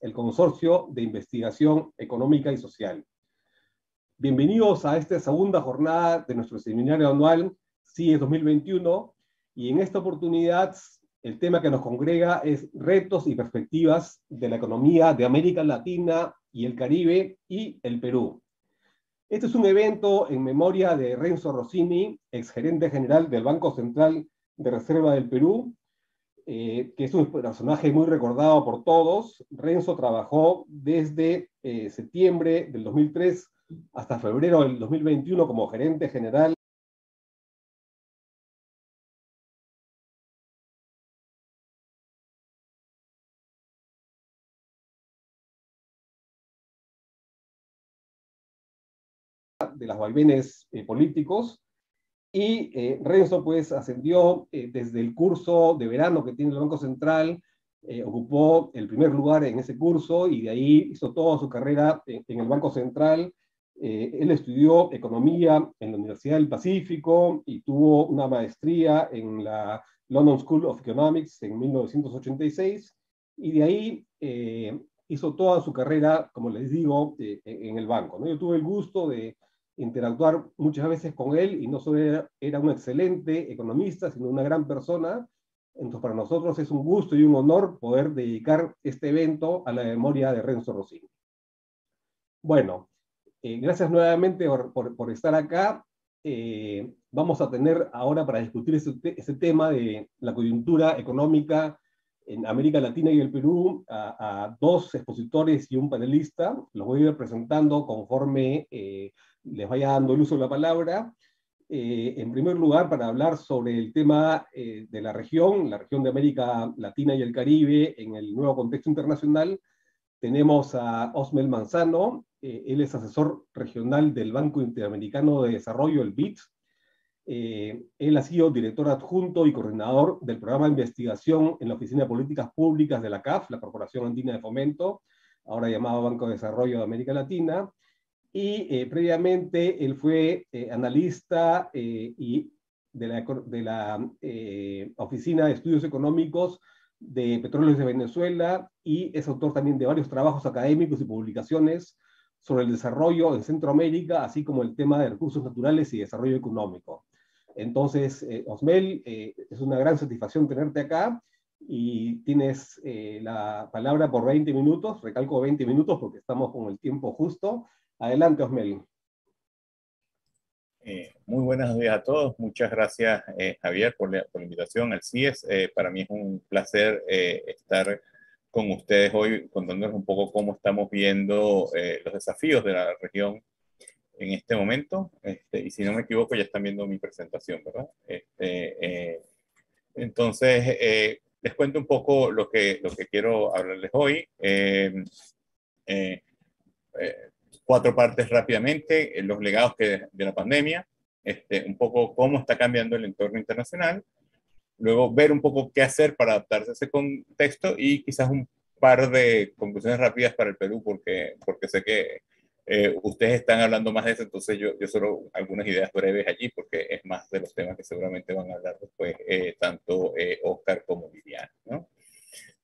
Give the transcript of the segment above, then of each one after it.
el Consorcio de Investigación Económica y Social. Bienvenidos a esta segunda jornada de nuestro seminario anual CIES 2021 y en esta oportunidad el tema que nos congrega es retos y perspectivas de la economía de América Latina y el Caribe y el Perú. Este es un evento en memoria de Renzo Rossini, exgerente general del Banco Central de Reserva del Perú, eh, que es un personaje muy recordado por todos. Renzo trabajó desde eh, septiembre del 2003 hasta febrero del 2021 como gerente general de las vaivenes eh, políticos y eh, Renzo pues ascendió eh, desde el curso de verano que tiene el Banco Central, eh, ocupó el primer lugar en ese curso y de ahí hizo toda su carrera en, el Banco Central. él estudió economía en la Universidad del Pacífico y tuvo una maestría en la London School of Economics en 1986 y de ahí hizo toda su carrera, como les digo, en el banco. Yo tuve el gusto de, interactuar muchas veces con él y no solo era, un excelente economista, sino una gran persona. Entonces, para nosotros es un gusto y un honor poder dedicar este evento a la memoria de Renzo Rossini. Bueno, eh, gracias nuevamente por, estar acá. Eh, vamos a tener ahora para discutir ese, tema de la coyuntura económica en América Latina y el Perú a, a dos expositores y un panelista. Los voy a ir presentando conforme eh, les vaya dando el uso de la palabra. Eh, en primer lugar, para hablar sobre el tema eh, de la región, la región de América Latina y el Caribe en el nuevo contexto internacional, tenemos a Osmel Manzano, eh, él es asesor regional del Banco Interamericano de Desarrollo, el BID. él ha sido director adjunto y coordinador del programa de investigación en la Oficina de Políticas Públicas de la CAF, la Corporación Andina de Fomento, ahora llamado Banco de Desarrollo de América Latina y eh, previamente él fue eh, analista eh, y de la, mm, Oficina de Estudios Económicos de Petróleos de Venezuela y es autor también de varios trabajos académicos y publicaciones sobre el desarrollo en Centroamérica, así como el tema de recursos naturales y desarrollo económico. Entonces, Osmel, es una gran satisfacción tenerte acá y tienes la palabra por 20 minutos, recalco 20 minutos porque estamos con el tiempo justo, Adelante, Osmel. Eh, muy buenos días a todos. Muchas gracias, eh, Javier, por la, invitación al CIES. Eh, para mí es un placer estar con ustedes hoy contándoles un poco cómo estamos viendo los desafíos de la región en este momento. Este, y si no me equivoco, ya están viendo mi presentación, ¿verdad? Este, entonces, les cuento un poco lo que, lo que quiero hablarles hoy cuatro partes rápidamente, eh, los legados que, de la pandemia, este, un poco cómo está cambiando el entorno internacional, luego ver un poco qué hacer para adaptarse a ese contexto y quizás un par de conclusiones rápidas para el Perú, porque, porque sé que eh, ustedes están hablando más de eso, entonces yo, yo solo algunas ideas breves allí, porque es más de los temas que seguramente van a hablar después eh, tanto Oscar como Viviana, ¿no?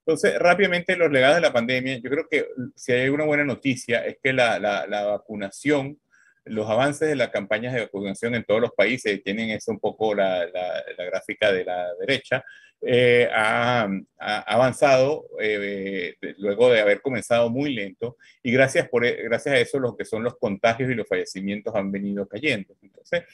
Entonces, rápidamente, los legados de la pandemia, yo creo que si hay una buena noticia es que la, la, vacunación, los avances de las campañas de vacunación en todos los países, tienen eso un poco la, la gráfica de la derecha, eh, ha, avanzado eh, luego de haber comenzado muy lento y gracias, por, gracias a eso lo que son los contagios y los fallecimientos han venido cayendo. Entonces,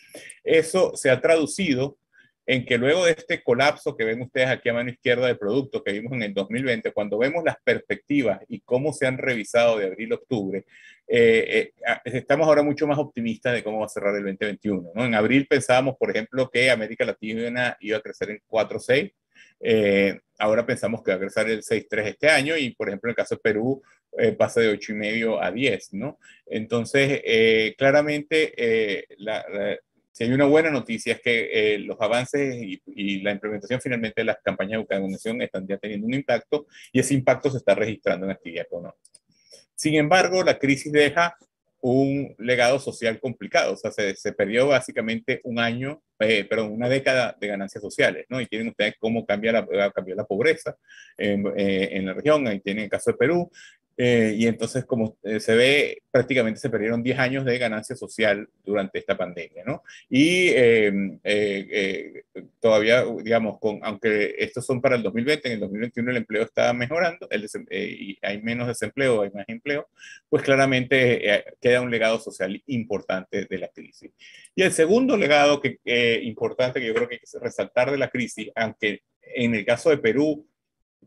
eso se ha traducido en que luego de este colapso que ven ustedes aquí a mano izquierda de producto que vimos en el 2020, cuando vemos las perspectivas y cómo se han revisado de abril a octubre, eh, eh, estamos ahora mucho más optimistas de cómo va a cerrar el 2021. ¿no? En abril pensábamos, por ejemplo, que América Latina iba a crecer en 4,6. Eh, ahora pensamos que va a crecer el 6,3 este año y, por ejemplo, en el caso de Perú, pasa de 8,5 a 10, ¿no? Entonces, claramente la, si hay una buena noticia es que eh, los avances y, la implementación finalmente de las campañas de educación están ya teniendo un impacto y ese impacto se está registrando en actividad económica. Sin embargo, la crisis deja un legado social complicado, o sea, se, perdió básicamente un año, eh, perdón, una década de ganancias sociales, ¿no? Y tienen ustedes cómo cambiar la, cambió la pobreza en, eh, en la región, ahí tienen el caso de Perú, eh, y entonces, como eh, se ve, prácticamente se perdieron 10 años de ganancia social durante esta pandemia, ¿no? Y eh, todavía, digamos, con, aunque estos son para el 2020, en el 2021 el empleo está mejorando, y hay menos desempleo, hay más empleo, pues claramente queda un legado social importante de la crisis. Y el segundo legado que, importante que yo creo que hay que resaltar de la crisis, aunque en el caso de Perú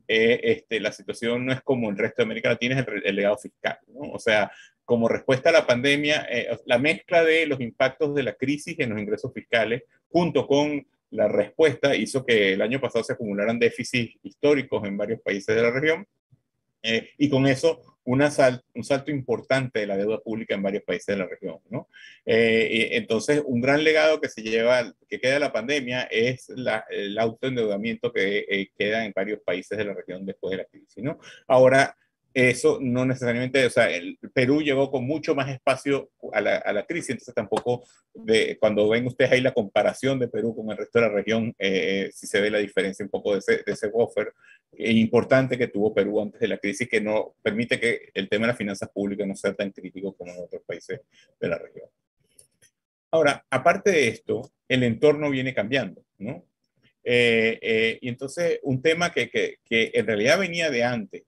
eh, este, la situación no es como el resto de América Latina, es el, legado fiscal. O sea, como respuesta a la pandemia, eh, la mezcla de los impactos de la crisis en los ingresos fiscales, junto con la respuesta, hizo que el año pasado se acumularan déficits históricos en varios países de la región. Eh, y con eso un salto importante de la deuda pública en varios países de la región. Eh, entonces, un gran legado que se lleva, que queda la pandemia, es la, el autoendeudamiento que eh, queda en varios países de la región después de la crisis. Ahora, eso no necesariamente, o sea, el Perú llegó con mucho más espacio a la, crisis, entonces tampoco, de, cuando ven ustedes ahí la comparación de Perú con el resto de la región, eh, si se ve la diferencia un poco de ese, de ese buffer eh, importante que tuvo Perú antes de la crisis que no permite que el tema de las finanzas públicas no sea tan crítico como en otros países de la región. Ahora, aparte de esto, el entorno viene cambiando, ¿no? Eh, eh, y entonces, un tema que, que, que, en realidad venía de antes,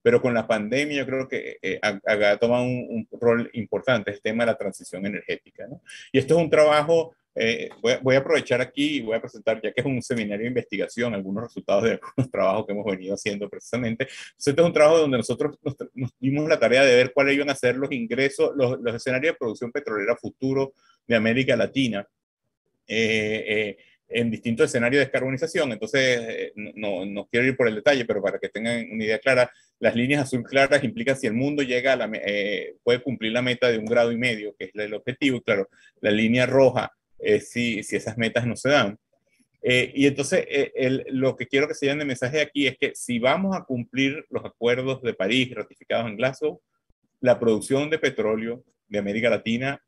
pero con la pandemia yo creo que ha, tomado un, un, rol importante, el tema de la transición energética, ¿no? Y esto es un trabajo eh, voy, a aprovechar aquí y voy a presentar, ya que es un seminario de investigación, algunos resultados de algunos trabajos que hemos venido haciendo precisamente. Entonces, este es un trabajo donde nosotros nos, dimos la tarea de ver cuáles iban a ser los ingresos, los, escenarios de producción petrolera futuro de América Latina. Eh, eh, en distintos escenarios de descarbonización. Entonces, no, no, quiero ir por el detalle, pero para que tengan una idea clara, las líneas azul claras implican si el mundo llega a la, puede cumplir la meta de un grado y medio, que es el objetivo. Claro, la línea roja eh, si, esas metas no se dan. Eh, y entonces eh, lo que quiero que se lleven de mensaje aquí es que si vamos a cumplir los acuerdos de París ratificados en Glasgow, la producción de petróleo de América Latina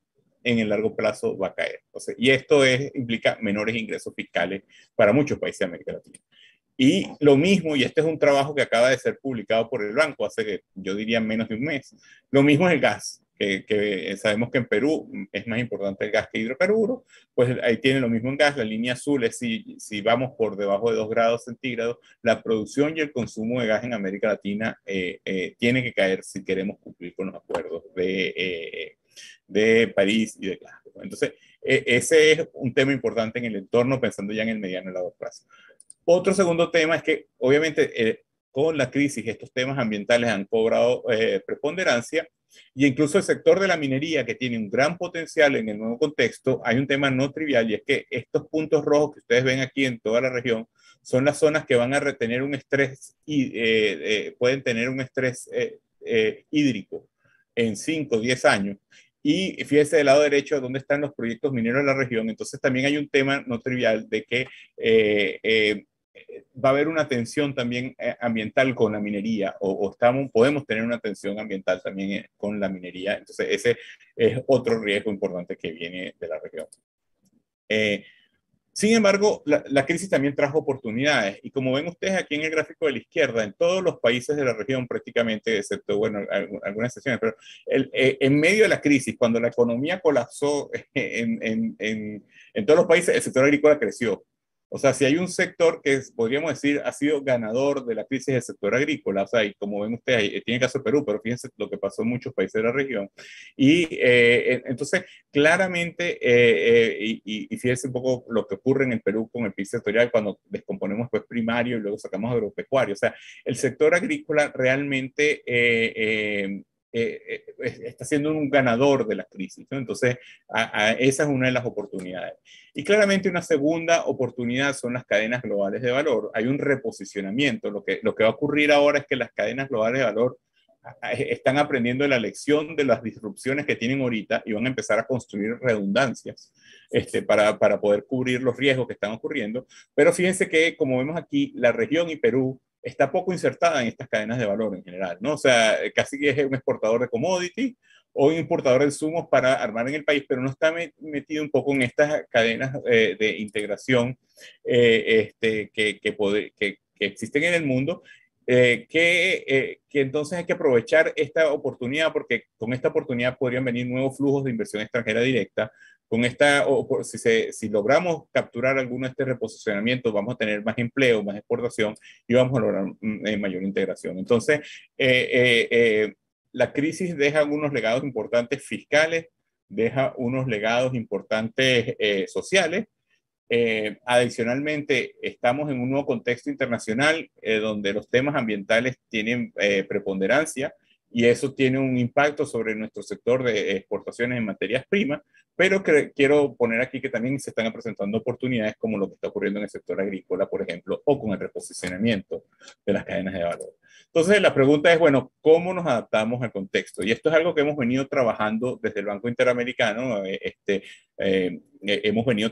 en el largo plazo va a caer. y esto es, implica menores ingresos fiscales para muchos países de América Latina. Y lo mismo, y este es un trabajo que acaba de ser publicado por el banco hace, yo diría, menos de un mes, lo mismo es el gas que, sabemos que en Perú es más importante el gas que hidrocarburos, pues ahí tiene lo mismo en gas, la línea azul es si, si vamos por debajo de 2 grados centígrados, la producción y el consumo de gas en América Latina eh, eh, tiene que caer si queremos cumplir con los acuerdos de, eh, de París y de Glasgow. Entonces, e, ese es un tema importante en el entorno, pensando ya en el mediano y largo plazo. Otro segundo tema es que obviamente con la crisis estos temas ambientales han cobrado preponderancia y incluso el sector de la minería, que tiene un gran potencial en el nuevo contexto, hay un tema no trivial y es que estos puntos rojos que ustedes ven aquí en toda la región son las zonas que van a retener un estrés y eh, eh, pueden tener un estrés eh, hídrico en 5 o 10 años. Y fíjese del lado derecho dónde están los proyectos mineros de la región. Entonces también hay un tema no trivial de que va a haber una tensión también eh, ambiental con la minería, o, estamos, podemos tener una tensión ambiental también eh, con la minería. Entonces, ese es otro riesgo importante que viene de la región. Eh, sin embargo, la, crisis también trajo oportunidades y como ven ustedes aquí en el gráfico de la izquierda, en todos los países de la región prácticamente, excepto, bueno, algunas excepciones, pero en medio de la crisis, cuando la economía colapsó en, en, en todos los países, el sector agrícola creció o sea, si hay un sector que podríamos decir ha sido ganador de la crisis del sector agrícola, o sea, y como ven ustedes, eh, tiene caso Perú, pero fíjense lo que pasó en muchos países de la región. Y eh, entonces, claramente, eh, y, y, fíjense un poco lo que ocurre en el Perú con el PIB sectorial cuando descomponemos pues primario y luego sacamos agropecuario. O sea, el sector agrícola realmente eh, eh, está siendo un ganador de la crisis. Entonces, esa es una de las oportunidades. Y claramente una segunda oportunidad son las cadenas globales de valor. Hay un reposicionamiento. Lo que, lo que va a ocurrir ahora es que las cadenas globales de valor eh, están aprendiendo la lección de las disrupciones que tienen ahorita y van a empezar a construir redundancias este, para, para, poder cubrir los riesgos que están ocurriendo. Pero fíjense que, como vemos aquí, la región y Perú está poco insertada en estas cadenas de valor en general, ¿no? O sea, casi que es un exportador de commodity o un importador de insumos para armar en el país, pero no está metido un poco en estas cadenas eh, de integración eh, este, que, que, existen en el mundo. Eh, que, que entonces hay que aprovechar esta oportunidad porque con esta oportunidad podrían venir nuevos flujos de inversión extranjera directa, con esta, o si, logramos capturar alguno de este reposicionamiento, vamos a tener más empleo, más exportación y vamos a lograr mm, eh, mayor integración. Entonces, eh, eh, la crisis deja unos legados importantes fiscales, deja unos legados importantes sociales. adicionalmente, estamos en un nuevo contexto internacional donde los temas ambientales tienen preponderancia y eso tiene un impacto sobre nuestro sector de exportaciones en materias primas, pero quiero poner aquí que también se están presentando oportunidades como lo que está ocurriendo en el sector agrícola, por ejemplo, o con el reposicionamiento de las cadenas de valor. Entonces, la pregunta es, bueno, ¿cómo nos adaptamos al contexto? Y esto es algo que hemos venido trabajando desde el Banco Interamericano, eh, este, eh, eh, hemos venido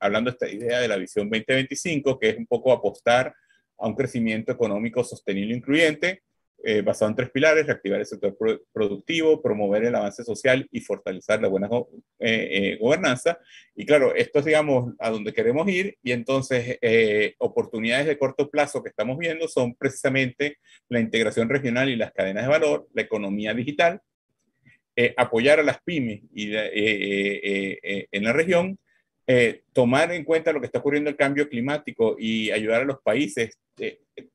hablando de esta idea de la visión 2025, que es un poco apostar a un crecimiento económico sostenible e incluyente, eh, basado en tres pilares, reactivar el sector productivo, promover el avance social y fortalecer la buena eh, eh, gobernanza. Y claro, esto es, digamos, a donde queremos ir y entonces oportunidades de corto plazo que estamos viendo son precisamente la integración regional y las cadenas de valor, la economía digital, apoyar a las pymes y, en la región, tomar en cuenta lo que está ocurriendo el cambio climático y ayudar a los países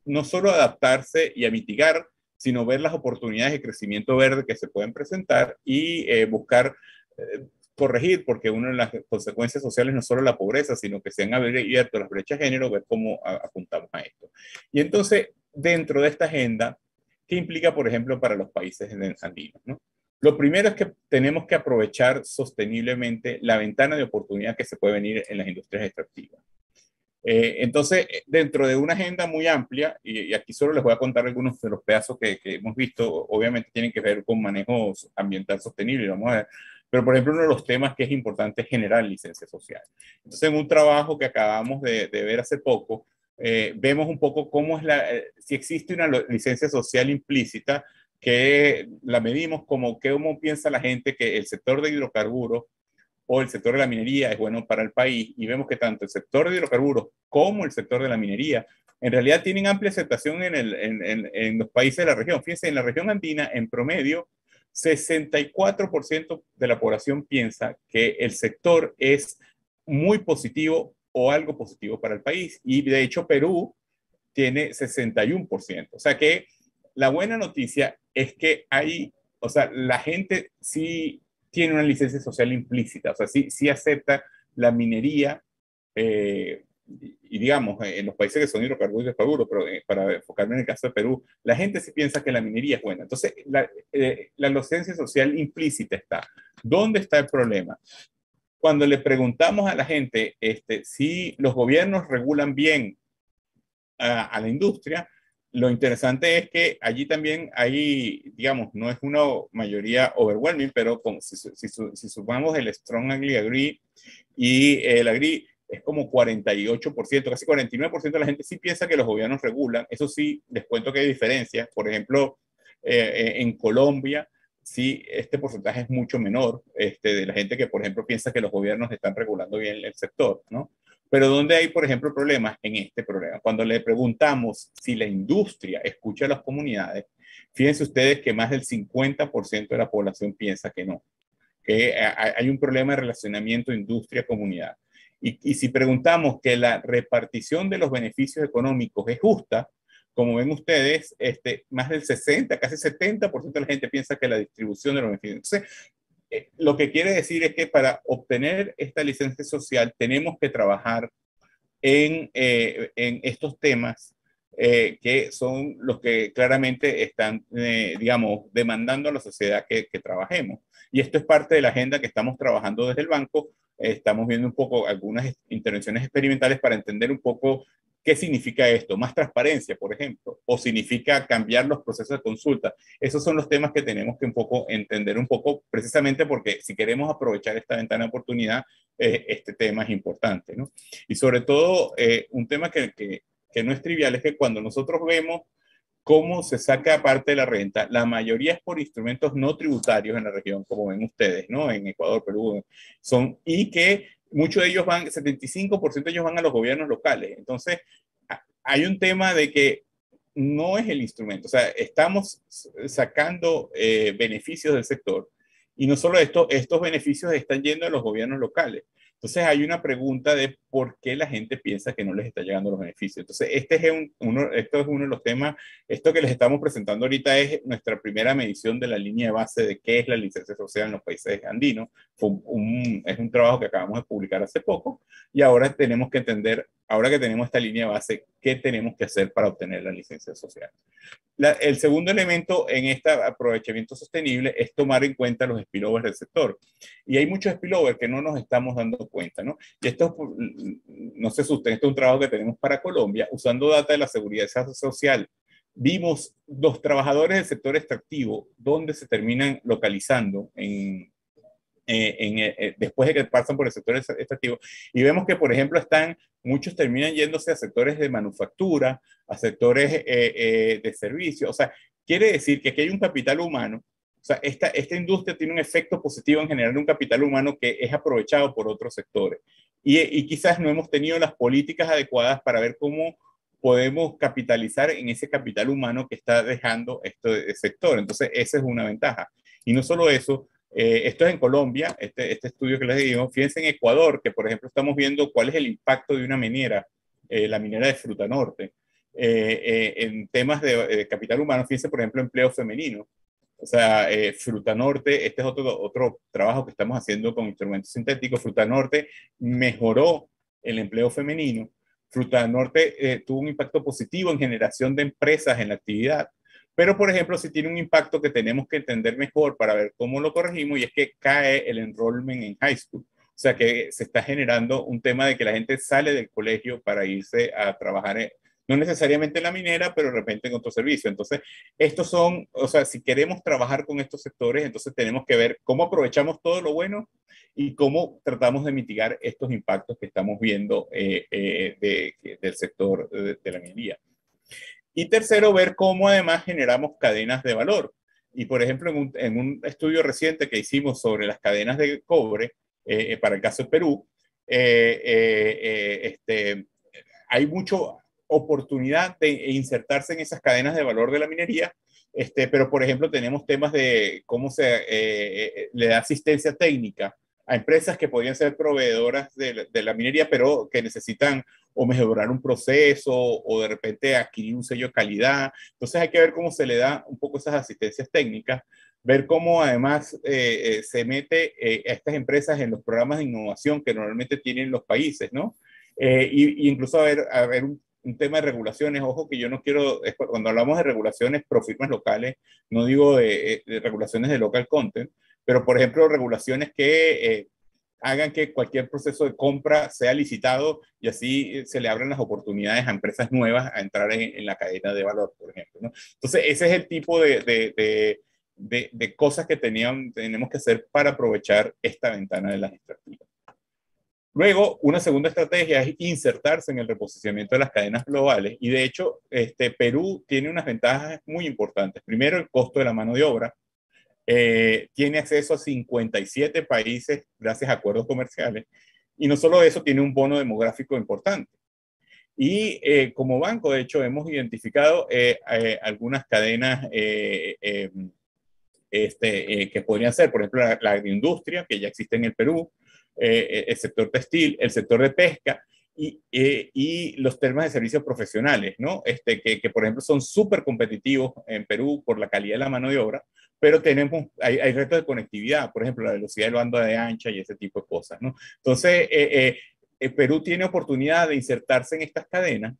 no solo a adaptarse y a mitigar, sino ver las oportunidades de crecimiento verde que se pueden presentar y eh, buscar eh, corregir, porque una de las consecuencias sociales no solo la pobreza, sino que se han abierto las brechas de género, ver cómo apuntamos a esto. Y entonces, dentro de esta agenda, ¿qué implica, por ejemplo, para los países andinos? ¿no? Lo primero es que tenemos que aprovechar sosteniblemente la ventana de oportunidad que se puede venir en las industrias extractivas. Eh, entonces, eh, dentro de una agenda muy amplia, y, aquí solo les voy a contar algunos de los pedazos que, hemos visto, obviamente tienen que ver con manejo ambiental sostenible, vamos a ver. Pero, por ejemplo, uno de los temas que es importante es generar licencia social. Entonces, en un trabajo que acabamos de, ver hace poco, eh, vemos un poco cómo es la, si existe una licencia social implícita, que la medimos como cómo piensa la gente que el sector de hidrocarburos o el sector de la minería es bueno para el país y vemos que tanto el sector de hidrocarburos como el sector de la minería en realidad tienen amplia aceptación en, los países de la región. Fíjense, en la región andina, en promedio, 64% de la población piensa que el sector es muy positivo o algo positivo para el país. Y de hecho Perú tiene 61%. O sea que la buena noticia es que hay, o sea, la gente sí tiene una licencia social implícita, o sea, si acepta la minería, eh, y digamos, eh, en los países que son hidrocarburos y Perú, pero eh, para enfocarme en el caso de Perú, la gente sí piensa que la minería es buena. Entonces, la, licencia social implícita está. ¿Dónde está el problema? Cuando le preguntamos a la gente este, si los gobiernos regulan bien a la industria, lo interesante es que allí también hay, digamos, no es una mayoría overwhelming, pero si, sumamos el Strong Agri Agree y el Agree, es como 48%, casi 49% de la gente sí piensa que los gobiernos regulan. Eso sí, les cuento que hay diferencias. Por ejemplo, eh, eh, en Colombia, sí, este porcentaje es mucho menor este, de la gente que, por ejemplo, piensa que los gobiernos están regulando bien el sector, ¿no? Pero ¿dónde hay, por ejemplo, problemas en este problema. Cuando le preguntamos si la industria escucha a las comunidades, fíjense ustedes que más del 50% de la población piensa que no, que hay un problema de relacionamiento industria-comunidad. Y, si preguntamos que la repartición de los beneficios económicos es justa, como ven ustedes, este, más del 60, casi 70% de la gente piensa que la distribución de los beneficios. Eh, lo que quiere decir es que para obtener esta licencia social tenemos que trabajar en, eh, estos temas eh, que son los que claramente están, digamos, demandando a la sociedad que, trabajemos. Y esto es parte de la agenda que estamos trabajando desde el banco. estamos viendo un poco algunas intervenciones experimentales para entender un poco ¿Qué significa esto? ¿Más transparencia, por ejemplo? ¿O significa cambiar los procesos de consulta? Esos son los temas que tenemos que un poco entender un poco, precisamente porque si queremos aprovechar esta ventana de oportunidad, eh, este tema es importante, ¿no? Y sobre todo, eh, un tema que, que no es trivial es que cuando nosotros vemos cómo se saca parte de la renta, la mayoría es por instrumentos no tributarios en la región, como ven ustedes, ¿no? En Ecuador, Perú, son, y que muchos de ellos van, 75% de ellos van a los gobiernos locales. Entonces, hay un tema de que no es el instrumento, o sea, estamos sacando eh, beneficios del sector y no solo esto, estos beneficios están yendo a los gobiernos locales. Entonces hay una pregunta de por qué la gente piensa que no les está llegando los beneficios. Entonces, este es uno, esto es uno de los temas, esto que les estamos presentando ahorita es nuestra primera medición de la línea de base de qué es la licencia social en los países andinos. es un trabajo que acabamos de publicar hace poco y ahora tenemos que entender ahora que tenemos esta línea base, ¿qué tenemos que hacer para obtener la licencia social? el segundo elemento en este aprovechamiento sostenible es tomar en cuenta los spillovers del sector. Y hay muchos spillovers que no nos estamos dando cuenta, ¿no? Y esto, no se asusten, esto es un trabajo que tenemos para Colombia, usando data de la seguridad social. Vimos los trabajadores del sector extractivo, donde se terminan localizando en eh, en, eh, eh, después de que pasan por el sector extractivo. Y vemos que, por ejemplo, están, muchos terminan yéndose a sectores de manufactura, a sectores de servicio. O sea, quiere decir que aquí hay un capital humano. O sea, esta, esta industria tiene un efecto positivo en generar un capital humano que es aprovechado por otros sectores. Y, y quizás no hemos tenido las políticas adecuadas para ver cómo podemos capitalizar en ese capital humano que está dejando este sector. Entonces, esa es una ventaja. Y no solo eso, eh, esto es en Colombia, este, este, estudio que les digo. Fíjense en Ecuador, que por ejemplo estamos viendo cuál es el impacto de una minera, eh, la minera de Fruta Norte, eh, en temas de, capital humano. Fíjense, por ejemplo, empleo femenino. O sea, Fruta Norte, este es otro, otro trabajo que estamos haciendo con instrumentos sintéticos. Fruta Norte mejoró el empleo femenino. Fruta Norte tuvo un impacto positivo en generación de empresas en la actividad. Pero, por ejemplo, si tiene un impacto que tenemos que entender mejor para ver cómo lo corregimos y es que cae el enrollment en high school. O sea que se está generando un tema de que la gente sale del colegio para irse a trabajar, no necesariamente en la minera, pero de repente en otro servicio. Entonces, estos son, o sea, si queremos trabajar con estos sectores, entonces tenemos que ver cómo aprovechamos todo lo bueno y cómo tratamos de mitigar estos impactos que estamos viendo eh, eh, del sector eh, de la minería. Y tercero, ver cómo además generamos cadenas de valor. Y por ejemplo, en un, en un estudio reciente que hicimos sobre las cadenas de cobre, eh, eh, para el caso de Perú, eh, este, hay mucha oportunidad de insertarse en esas cadenas de valor de la minería, este, pero por ejemplo tenemos temas de cómo se le da asistencia técnica a empresas que podrían ser proveedoras de de la, minería, pero que necesitan o mejorar un proceso o de repente adquirir un sello de calidad. Entonces hay que ver cómo se le da un poco esas asistencias técnicas, ver cómo además eh, eh, se mete eh, a estas empresas en los programas de innovación que normalmente tienen los países, ¿no? y, incluso a ver, a ver un, tema de regulaciones, ojo que yo no quiero, cuando hablamos de regulaciones pro firmas locales, no digo de regulaciones de local content, pero por ejemplo regulaciones que hagan que cualquier proceso de compra sea licitado y así eh, se le abren las oportunidades a empresas nuevas a entrar en, la cadena de valor, por ejemplo. Entonces, ese es el tipo de, de, cosas que tenían, tenemos que hacer para aprovechar esta ventana de las estrategias. Luego, una segunda estrategia es insertarse en el reposicionamiento de las cadenas globales y de hecho, este, Perú tiene unas ventajas muy importantes. Primero, el costo de la mano de obra, eh, tiene acceso a 57 países gracias a acuerdos comerciales. Y no solo eso, tiene un bono demográfico importante. Y eh, como banco, de hecho, hemos identificado eh, algunas cadenas este, que podrían ser, por ejemplo, la, agroindustria, que ya existe en el Perú, el sector textil, el sector de pesca, y, los temas de servicios profesionales, ¿no? Este, que, que por ejemplo son súper competitivos en Perú por la calidad de la mano de obra, pero tenemos, hay, hay retos de conectividad, por ejemplo, la velocidad del banda de ancha y ese tipo de cosas, Entonces, eh, eh, eh, Perú tiene oportunidad de insertarse en estas cadenas.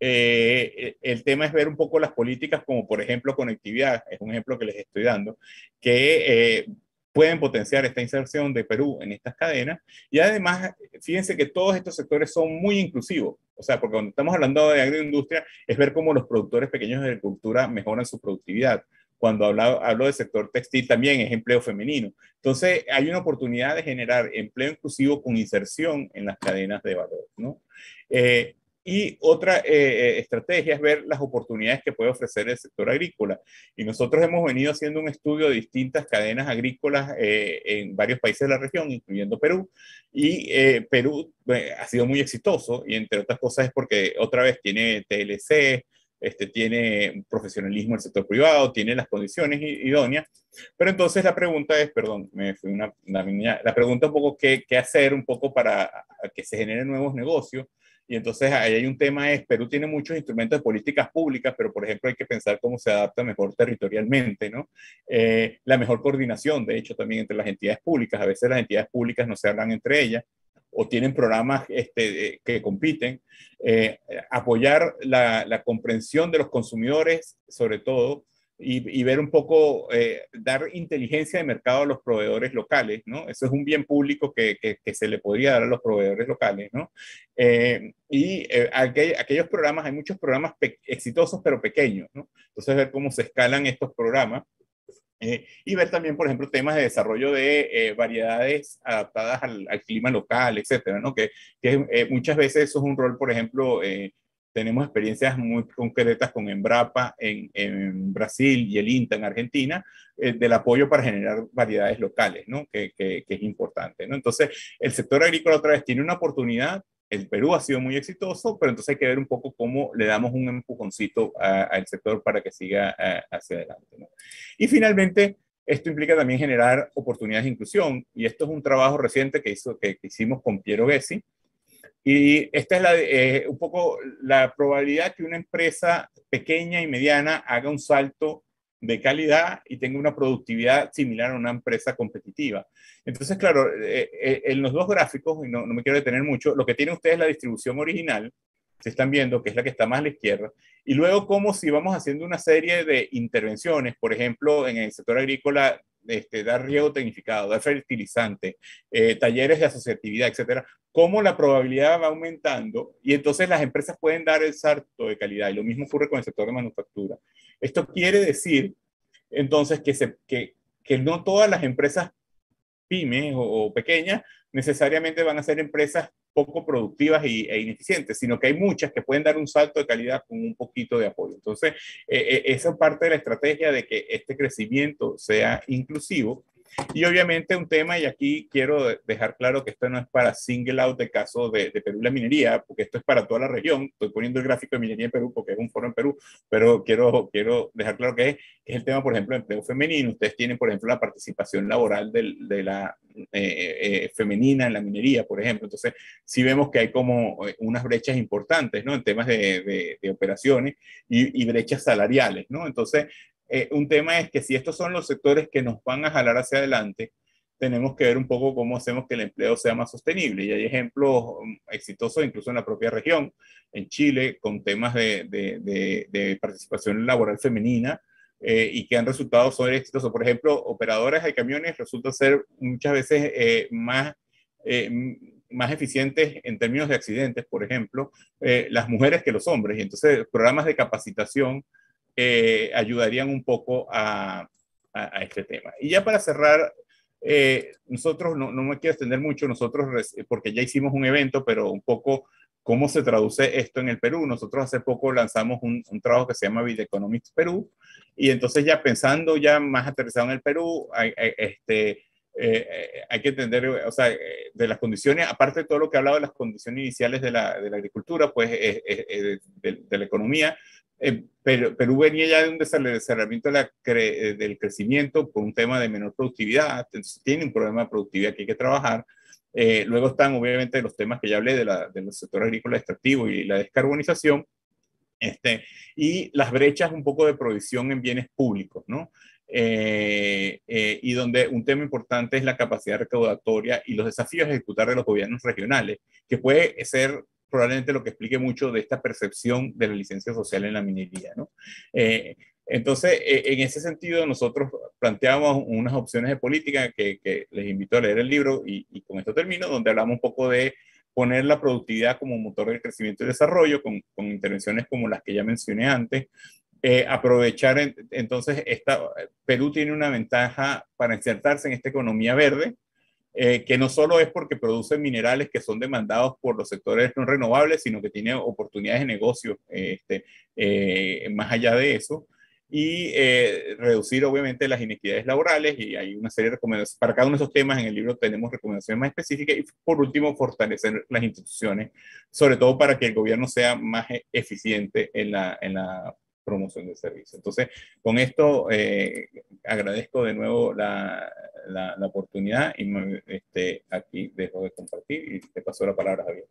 el tema es ver un poco las políticas, como por ejemplo conectividad, es un ejemplo que les estoy dando, que pueden potenciar esta inserción de Perú en estas cadenas. Y además, fíjense que todos estos sectores son muy inclusivos. O sea, porque cuando estamos hablando de agroindustria, es ver cómo los productores pequeños de agricultura mejoran su productividad cuando hablo, hablo del sector textil también es empleo femenino. Entonces, hay una oportunidad de generar empleo inclusivo con inserción en las cadenas de valor, ¿no? Eh, y otra eh, eh, estrategia es ver las oportunidades que puede ofrecer el sector agrícola. Y nosotros hemos venido haciendo un estudio de distintas cadenas agrícolas en varios países de la región, incluyendo Perú. Y Perú ha sido muy exitoso y entre otras cosas es porque otra vez tiene TLC, este, tiene profesionalismo el sector privado, tiene las condiciones idóneas. Pero entonces la pregunta es, perdón, me fui una, la pregunta un poco qué, qué, hacer un poco para que se generen nuevos negocios. Y entonces ahí hay un tema es, Perú tiene muchos instrumentos de políticas públicas, pero por ejemplo hay que pensar cómo se adapta mejor territorialmente, ¿no? Eh, la mejor coordinación, de hecho, también entre las entidades públicas. A veces las entidades públicas no se hablan entre ellas o tienen programas este, que compiten, eh, apoyar la, comprensión de los consumidores, sobre todo, y, ver un poco, eh, dar inteligencia de mercado a los proveedores locales, ¿no? Eso es un bien público que, que, se le podría dar a los proveedores locales, ¿no? Eh, y aquellos programas, hay muchos programas exitosos pero pequeños, ¿no? Entonces ver cómo se escalan estos programas eh, y ver también, por ejemplo, temas de desarrollo de eh, variedades adaptadas al, clima local, etcétera, ¿no? Que, eh, muchas veces eso es un rol, por ejemplo, tenemos experiencias muy concretas con Embrapa en, en Brasil y el INTA en Argentina, del apoyo para generar variedades locales, ¿no? Que, que, es importante, ¿no? Entonces, el sector agrícola otra vez tiene una oportunidad el Perú ha sido muy exitoso, pero entonces hay que ver un poco cómo le damos un empujoncito al sector para que siga eh, hacia adelante. Y finalmente, esto implica también generar oportunidades de inclusión, y esto es un trabajo reciente que, hizo, que, hicimos con Piero Gessi, y esta es la, eh, un poco la probabilidad que una empresa pequeña y mediana haga un salto de calidad y tengo una productividad similar a una empresa competitiva. Entonces, claro, eh, eh, en los dos gráficos, y no, me quiero detener mucho, lo que tiene ustedes es la distribución original, se están viendo, que es la que está más a la izquierda, y luego como si vamos haciendo una serie de intervenciones, por ejemplo, en el sector agrícola este, dar riego tecnificado, dar fertilizante, eh, talleres de asociatividad, etcétera, cómo la probabilidad va aumentando y entonces las empresas pueden dar el salto de calidad. Y lo mismo ocurre con el sector de manufactura. Esto quiere decir, entonces, que, no todas las empresas pymes o pequeñas necesariamente van a ser empresas poco productivas y, e ineficientes, sino que hay muchas que pueden dar un salto de calidad con un poquito de apoyo. Entonces, eh, eh, esa es parte de la estrategia de que este crecimiento sea inclusivo y obviamente un tema, y aquí quiero dejar claro que esto no es para single out de caso de, de Perú y la minería, porque esto es para toda la región. Estoy poniendo el gráfico de minería en Perú porque es un foro en Perú, pero quiero, quiero dejar claro que es, el tema, por ejemplo, de empleo femenino. Ustedes tienen, por ejemplo, la participación laboral de, de la eh, eh, femenina en la minería, por ejemplo. Entonces, sí vemos que hay como eh, unas brechas importantes, ¿no? En temas de, de, operaciones y, y brechas salariales, ¿no? Entonces, eh, un tema es que si estos son los sectores que nos van a jalar hacia adelante, tenemos que ver un poco cómo hacemos que el empleo sea más sostenible. Y hay ejemplos um, exitosos incluso en la propia región, en Chile, con temas de, participación laboral femenina eh, y que han resultado ser exitosos. Por ejemplo, operadoras de camiones resultan ser muchas veces eh, más... más eficientes en términos de accidentes, por ejemplo, las mujeres que los hombres. Y entonces, programas de capacitación eh, ayudarían un poco a, este tema. Y ya para cerrar, eh, nosotros, no, no, me quiero extender mucho, nosotros, eh, porque ya hicimos un evento, pero un poco cómo se traduce esto en el Perú. Nosotros hace poco lanzamos un, trabajo que se llama Video Economics Perú, y entonces ya pensando ya más aterrizado en el Perú, hay, este, hay que entender, o sea, de las condiciones, aparte de todo lo que he hablado de las condiciones iniciales de la, de la agricultura, pues de, la economía, eh, pero Perú venía ya de un desaceleramiento de eh, del crecimiento por un tema de menor productividad, entonces tiene un problema de productividad que hay que trabajar. Eh, luego están obviamente los temas que ya hablé de, la, agrícola los sectores agrícolas y la descarbonización, este, y las brechas un poco de provisión en bienes públicos, ¿no? y donde un tema importante es la capacidad recaudatoria y los desafíos a ejecutar de los gobiernos regionales, que puede ser probablemente lo que explique mucho de esta percepción de la licencia social en la minería. ¿no? Eh, entonces, e, en ese sentido, nosotros planteamos unas opciones de política que, les invito a leer el libro y, con esto termino, donde hablamos un poco de poner la productividad como motor del crecimiento y desarrollo, con, intervenciones como las que ya mencioné antes. Eh, aprovechar, entonces, esta, Perú tiene una ventaja para insertarse en esta economía verde, eh, que no solo es porque producen minerales que son demandados por los sectores no renovables, sino que tiene oportunidades de negocio eh, este, eh, más allá de eso y reducir obviamente las inequidades laborales y hay una serie de recomendaciones. Para cada uno de esos temas en el libro tenemos recomendaciones más específicas y por último fortalecer las instituciones, sobre todo para que el gobierno sea más e-, eficiente en la, en la promoción del servicio. Entonces, con esto eh, agradezco de nuevo la, la, oportunidad y este, aquí dejo de compartir y te paso la palabra, Javier.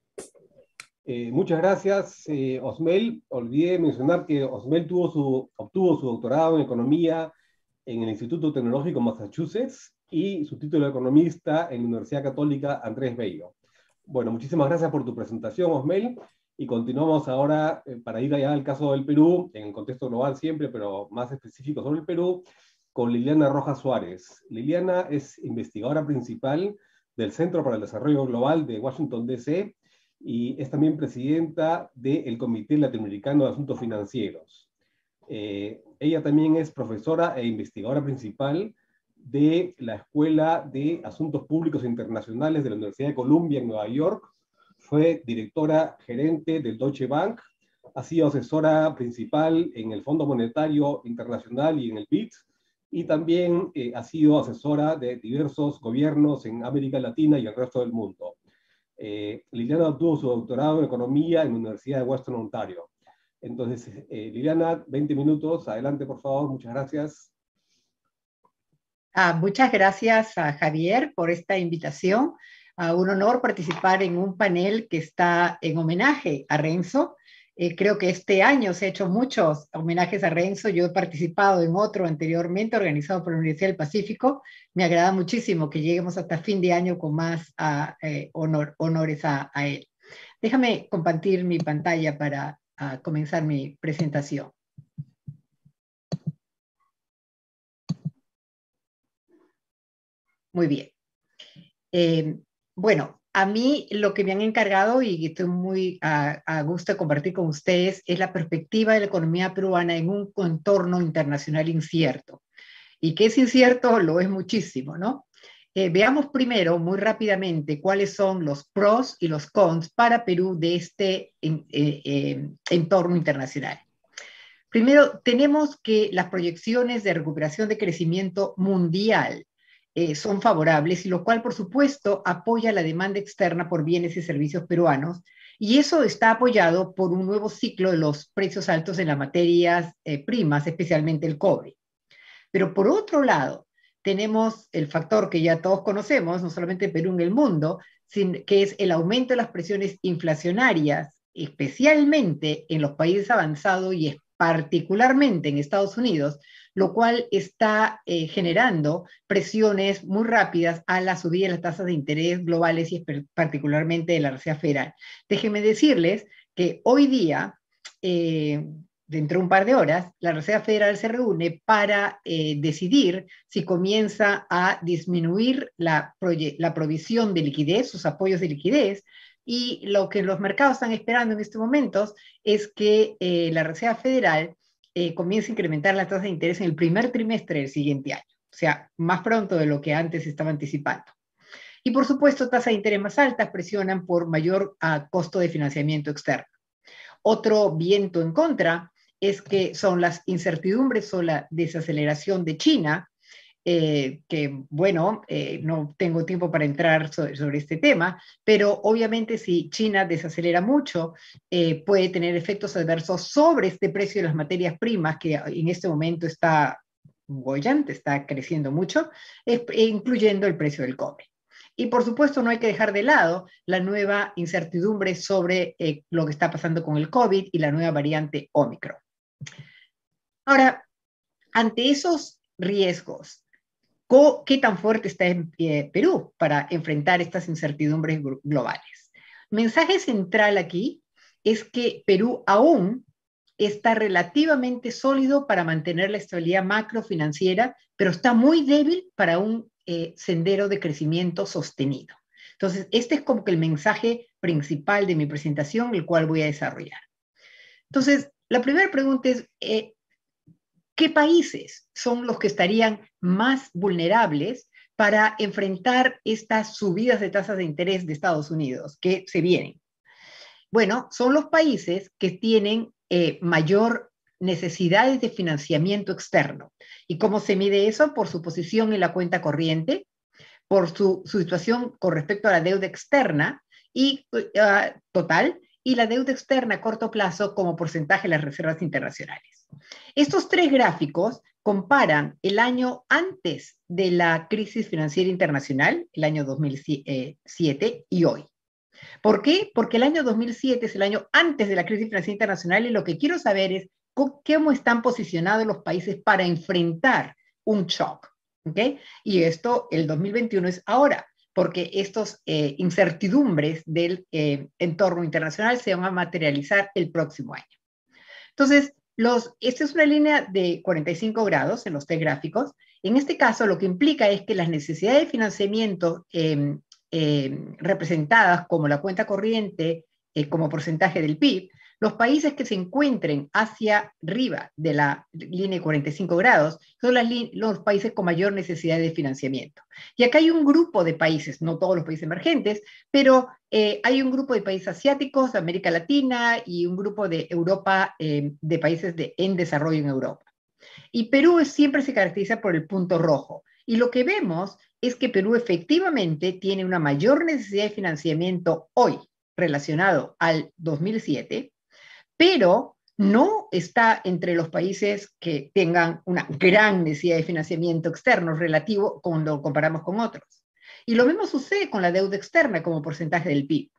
Eh, muchas gracias, eh, Osmel. Olvidé mencionar que Osmel tuvo su, obtuvo su doctorado en economía en el Instituto Tecnológico Massachusetts y su título de economista en la Universidad Católica Andrés Bello. Bueno, muchísimas gracias por tu presentación, Osmel. Y continuamos ahora eh, para ir allá al caso del Perú, en el contexto global siempre, pero más específico sobre el Perú, con Liliana Rojas Suárez. Liliana es investigadora principal del Centro para el Desarrollo Global de Washington, D.C. y es también presidenta del Comité Latinoamericano de Asuntos Financieros. Eh, ella también es profesora e investigadora principal de la Escuela de Asuntos Públicos Internacionales de la Universidad de Columbia en Nueva York fue directora gerente del Deutsche Bank, ha sido asesora principal en el Fondo Monetario Internacional y en el BID, y también eh, ha sido asesora de diversos gobiernos en América Latina y el resto del mundo. Eh, Liliana obtuvo su doctorado en Economía en la Universidad de Western Ontario. Entonces, eh, Liliana, 20 minutos, adelante por favor, muchas gracias. Ah, muchas gracias a Javier por esta invitación a un honor participar en un panel que está en homenaje a Renzo. Eh, creo que este año se han hecho muchos homenajes a Renzo. Yo he participado en otro anteriormente organizado por la Universidad del Pacífico. Me agrada muchísimo que lleguemos hasta fin de año con más ah, eh, honor, honores a, él. Déjame compartir mi pantalla para ah, comenzar mi presentación. Muy bien. Eh, bueno, a mí lo que me han encargado y estoy muy a, gusto de compartir con ustedes es la perspectiva de la economía peruana en un entorno internacional incierto. Y que es incierto lo es muchísimo, ¿no? Eh, veamos primero muy rápidamente cuáles son los pros y los cons para Perú de este eh, eh, entorno internacional. Primero, tenemos que las proyecciones de recuperación de crecimiento mundial eh, son favorables y lo cual, por supuesto, apoya la demanda externa por bienes y servicios peruanos. Y eso está apoyado por un nuevo ciclo de los precios altos en las materias eh, primas, especialmente el cobre. Pero por otro lado, tenemos el factor que ya todos conocemos, no solamente Perú, en el mundo, que es el aumento de las presiones inflacionarias, especialmente en los países avanzados y particularmente en Estados Unidos, lo cual está eh, generando presiones muy rápidas a la subida de las tasas de interés globales y particularmente de la Reserva Federal. Déjenme decirles que hoy día, eh, dentro de un par de horas, la Reserva Federal se reúne para eh, decidir si comienza a disminuir la, provisión de liquidez, sus apoyos de liquidez, y lo que los mercados están esperando en estos momentos es que la Reserva Federal eh, comienza a incrementar la tasa de interés en el primer trimestre del siguiente año, o sea, más pronto de lo que antes estaba anticipando. Y por supuesto, tasas de interés más altas presionan por mayor ah, costo de financiamiento externo. Otro viento en contra es que son las incertidumbres o la desaceleración de China, eh, que bueno, eh, no tengo tiempo para entrar sobre, este tema, pero obviamente si China desacelera mucho, eh, puede tener efectos adversos sobre este precio de las materias primas, que en este momento está bollante, está creciendo mucho, e incluyendo el precio del cobre. Y por supuesto, no hay que dejar de lado la nueva incertidumbre sobre lo que está pasando con el COVID y la nueva variante Omicron. Ahora, ante esos riesgos, ¿Qué tan fuerte está en, Perú para enfrentar estas incertidumbres globales? Mensaje central aquí es que Perú aún está relativamente sólido para mantener la estabilidad macrofinanciera, pero está muy débil para un eh, sendero de crecimiento sostenido. Entonces, este es como que el mensaje principal de mi presentación, el cual voy a desarrollar. Entonces, la primera pregunta es, eh, ¿Qué países son los que estarían más vulnerables para enfrentar estas subidas de tasas de interés de Estados Unidos que se vienen? Bueno, son los países que tienen eh, mayor necesidades de financiamiento externo. ¿Y cómo se mide eso? Por su posición en la cuenta corriente, por su, situación con respecto a la deuda externa y eh, ah, total y la deuda externa a corto plazo como porcentaje de las reservas internacionales. Estos tres gráficos comparan el año antes de la crisis financiera internacional, el año 2007, y hoy. ¿Por qué? Porque el año 2007 es el año antes de la crisis financiera internacional y lo que quiero saber es cómo están posicionados los países para enfrentar un shock. Y esto, el 2021 es ahora porque estas eh, incertidumbres del eh, entorno internacional se van a materializar el próximo año. Entonces, esta es una línea de 45 grados en los tres gráficos. En este caso, lo que implica es que las necesidades de financiamiento em, em, representadas como la cuenta corriente eh, como porcentaje del PIB, los países que se encuentren hacia arriba de la línea de 45 grados son los países con mayor necesidad de financiamiento. Y acá hay un grupo de países, no todos los países emergentes, pero eh, hay un grupo de países asiáticos, de América Latina y un grupo de Europa, eh, de países en desarrollo en Europa. Y Perú siempre se caracteriza por el punto rojo. Y lo que vemos es que Perú efectivamente tiene una mayor necesidad de financiamiento hoy relacionado al 2007 pero no está entre los países que tengan una gran necesidad de financiamiento externo relativo cuando lo comparamos con otros. Y lo mismo sucede con la deuda externa como porcentaje del PIB.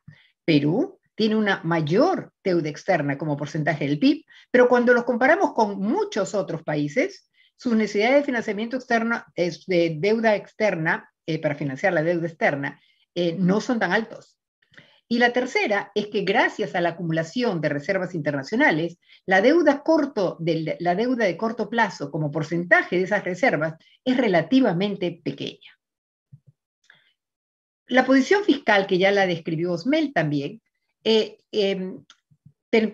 Perú tiene una mayor deuda externa como porcentaje del PIB, pero cuando los comparamos con muchos otros países, sus necesidades de financiamiento externo, de deuda externa, eh, para financiar la deuda externa, eh, no son tan altos. Y la tercera es que gracias a la acumulación de reservas internacionales, la deuda, de, corto plazo como porcentaje de esas reservas es relativamente pequeña. La posición fiscal, que ya la describió Osmel también, eh, em,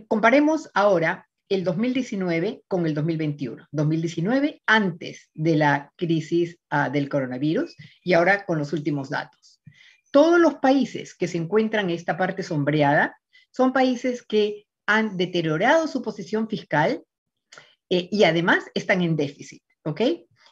comparemos ahora el 2019 con el 2021. 2019 antes de la crisis ah, del coronavirus y ahora con los últimos datos. Todos los países que se encuentran en esta parte sombreada son países que han deteriorado su posición fiscal eh, y además están en déficit, ¿ok?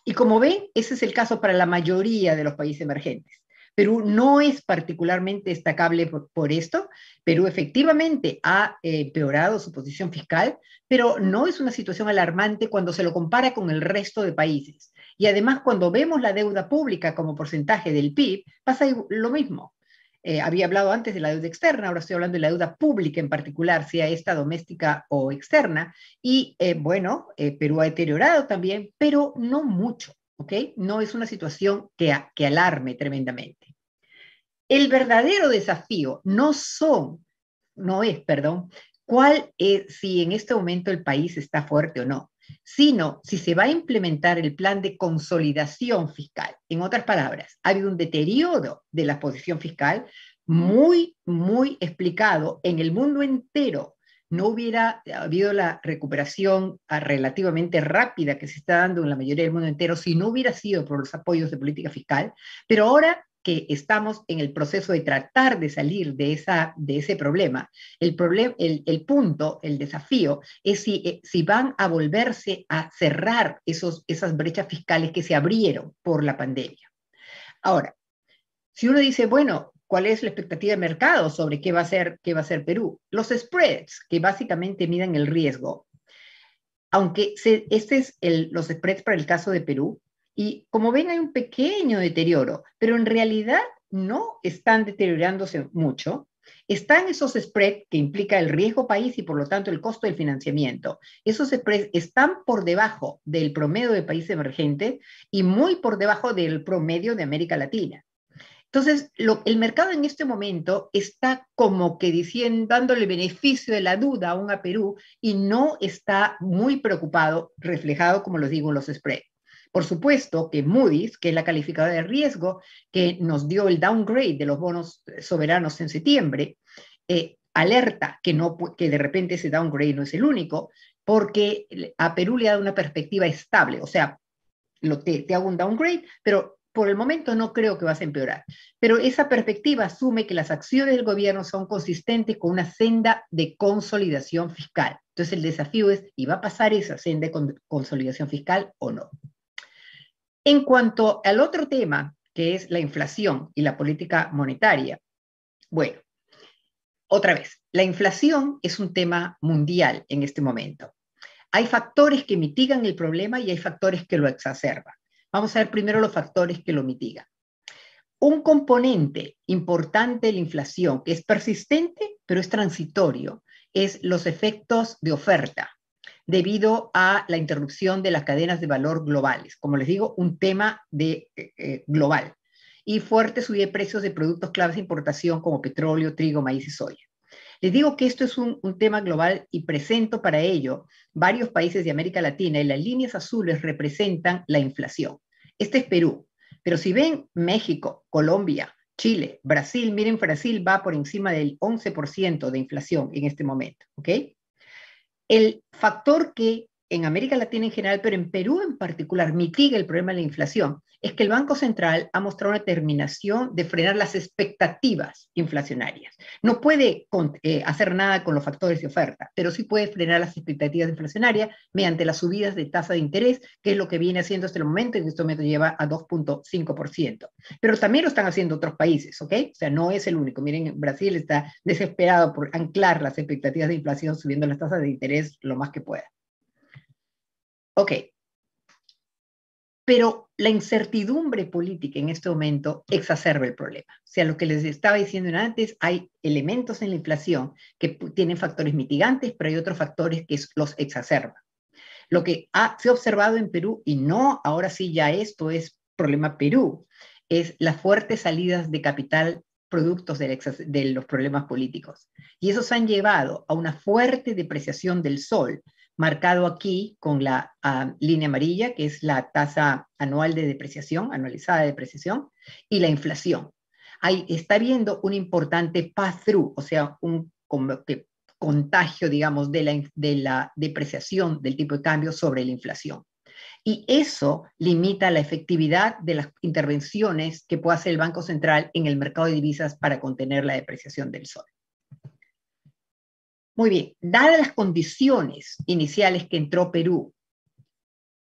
Y como ven, ese es el caso para la mayoría de los países emergentes. Perú no es particularmente destacable por, esto. Perú efectivamente ha empeorado su posición fiscal, pero no es una situación alarmante cuando se lo compara con el resto de países. Y además, cuando vemos la deuda pública como porcentaje del PIB, pasa lo mismo. Eh, había hablado antes de la deuda externa, ahora estoy hablando de la deuda pública en particular, sea esta doméstica o externa. Y eh, bueno, eh, Perú ha deteriorado también, pero no mucho, ¿ok? No es una situación que, que alarme tremendamente. El verdadero desafío no son, no es, perdón, cuál es si en este momento el país está fuerte o no sino si se va a implementar el plan de consolidación fiscal. En otras palabras, ha habido un deterioro de la posición fiscal muy, muy explicado en el mundo entero. No hubiera habido la recuperación ah, relativamente rápida que se está dando en la mayoría del mundo entero si no hubiera sido por los apoyos de política fiscal, pero ahora que estamos en el proceso de tratar de salir de, esa, de ese problema. El, el, punto, el desafío, es eh, si, van a volverse a cerrar esos, esas brechas fiscales que se abrieron por la pandemia. Ahora, si uno dice, bueno, ¿cuál es la expectativa de mercado sobre qué va a ser, qué va a ser Perú? Los spreads, que básicamente miden el riesgo. Aunque este es el, los spreads para el caso de Perú, y como ven, hay un pequeño deterioro, pero en realidad no están deteriorándose mucho. Están esos spreads que implica el riesgo país y por lo tanto el costo del financiamiento. Esos spreads están por debajo del promedio de país emergente y muy por debajo del promedio de América Latina. Entonces, el mercado en este momento está como que diciendo, dándole beneficio de la duda aún a Perú y no está muy preocupado, reflejado, como les digo, en los spreads. Por supuesto que Moody's, que es la calificadora de riesgo que nos dio el downgrade de los bonos eh, soberanos en septiembre, eh, alerta que, no, que de repente ese downgrade no es el único, porque a Perú le ha dado una perspectiva estable. O sea, te, te hago un downgrade, pero por el momento no creo que vas a empeorar. Pero esa perspectiva asume que las acciones del gobierno son consistentes con una senda de consolidación fiscal. Entonces el desafío es, ¿y va a pasar esa senda de consolidación fiscal o no? En cuanto al otro tema, que es la inflación y la política monetaria, bueno, otra vez, la inflación es un tema mundial en este momento. Hay factores que mitigan el problema y hay factores que lo exacerban. Vamos a ver primero los factores que lo mitigan. Un componente importante de la inflación que es persistente, pero es transitorio, es los efectos de oferta debido a la interrupción de las cadenas de valor globales. Como les digo, un tema de, eh, eh, global. Y fuerte subida de precios de productos claves de importación como petróleo, trigo, maíz y soya. Les digo que esto es un, un, tema global y presento para ello varios países de América Latina y las líneas azules representan la inflación. Este es Perú, pero si ven México, Colombia, Chile, Brasil, miren, Brasil va por encima del 11% de inflación en este momento, ¿ok? el factor que en América Latina en general, pero en Perú en particular, mitiga el problema de la inflación, es que el Banco Central ha mostrado una determinación de frenar las expectativas inflacionarias. No puede eh, hacer nada con los factores de oferta, pero sí puede frenar las expectativas inflacionarias mediante las subidas de tasa de interés, que es lo que viene haciendo hasta el momento, y en este momento lleva a 2.5%. Pero también lo están haciendo otros países, ¿ok? O sea, no es el único. Miren, Brasil está desesperado por anclar las expectativas de inflación subiendo las tasas de interés lo más que pueda. Ok. Pero la incertidumbre política en este momento exacerba el problema. O sea, lo que les estaba diciendo antes, hay elementos en la inflación que tienen factores mitigantes, pero hay otros factores que los exacerban. Lo que ha, se ha observado en Perú, y no, ahora sí ya esto es problema Perú, es las fuertes salidas de capital productos de los problemas políticos. Y esos han llevado a una fuerte depreciación del sol, marcado aquí con la ah, línea amarilla, que es la tasa anual de depreciación, anualizada de depreciación, y la inflación. Ahí está habiendo un importante pass-through, o sea, un contagio, digamos, de la, de la depreciación del tipo de cambio sobre la inflación. Y eso limita la efectividad de las intervenciones que puede hacer el Banco Central en el mercado de divisas para contener la depreciación del sol. Muy bien, dadas las condiciones iniciales que entró Perú,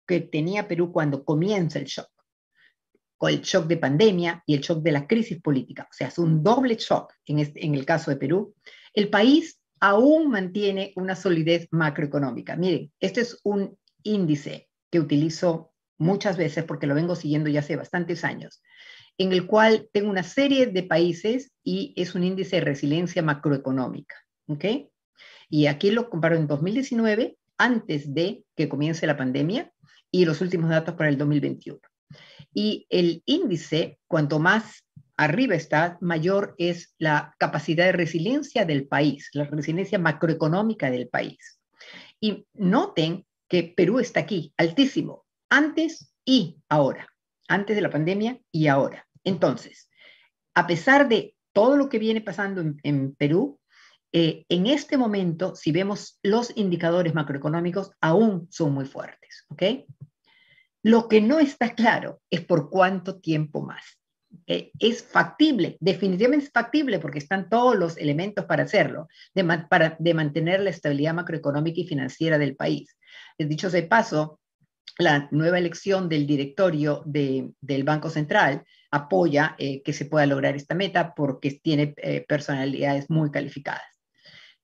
que tenía Perú cuando comienza el shock, con el shock de pandemia y el shock de la crisis política, o sea, es un doble shock en, el caso de Perú, el país aún mantiene una solidez macroeconómica. Miren, este es un índice que utilizo muchas veces porque lo vengo siguiendo ya hace bastantes años, en el cual tengo una serie de países y es un índice de resiliencia macroeconómica. ¿okay? Y aquí lo comparo en 2019, antes de que comience la pandemia, y los últimos datos para el 2021. Y el índice, cuanto más arriba está, mayor es la capacidad de resiliencia del país, la resiliencia macroeconómica del país. Y noten que Perú está aquí, altísimo, antes y ahora, antes de la pandemia y ahora. Entonces, a pesar de todo lo que viene pasando en, en Perú, eh, en este momento, si vemos los indicadores macroeconómicos, aún son muy fuertes. ¿okay? Lo que no está claro es por cuánto tiempo más. Eh, es factible, definitivamente es factible porque están todos los elementos para hacerlo, para, mantener la estabilidad macroeconómica y financiera del país. Eh, dicho de paso, la nueva elección del directorio del Banco Central apoya que se pueda lograr esta meta porque tiene personalidades muy calificadas.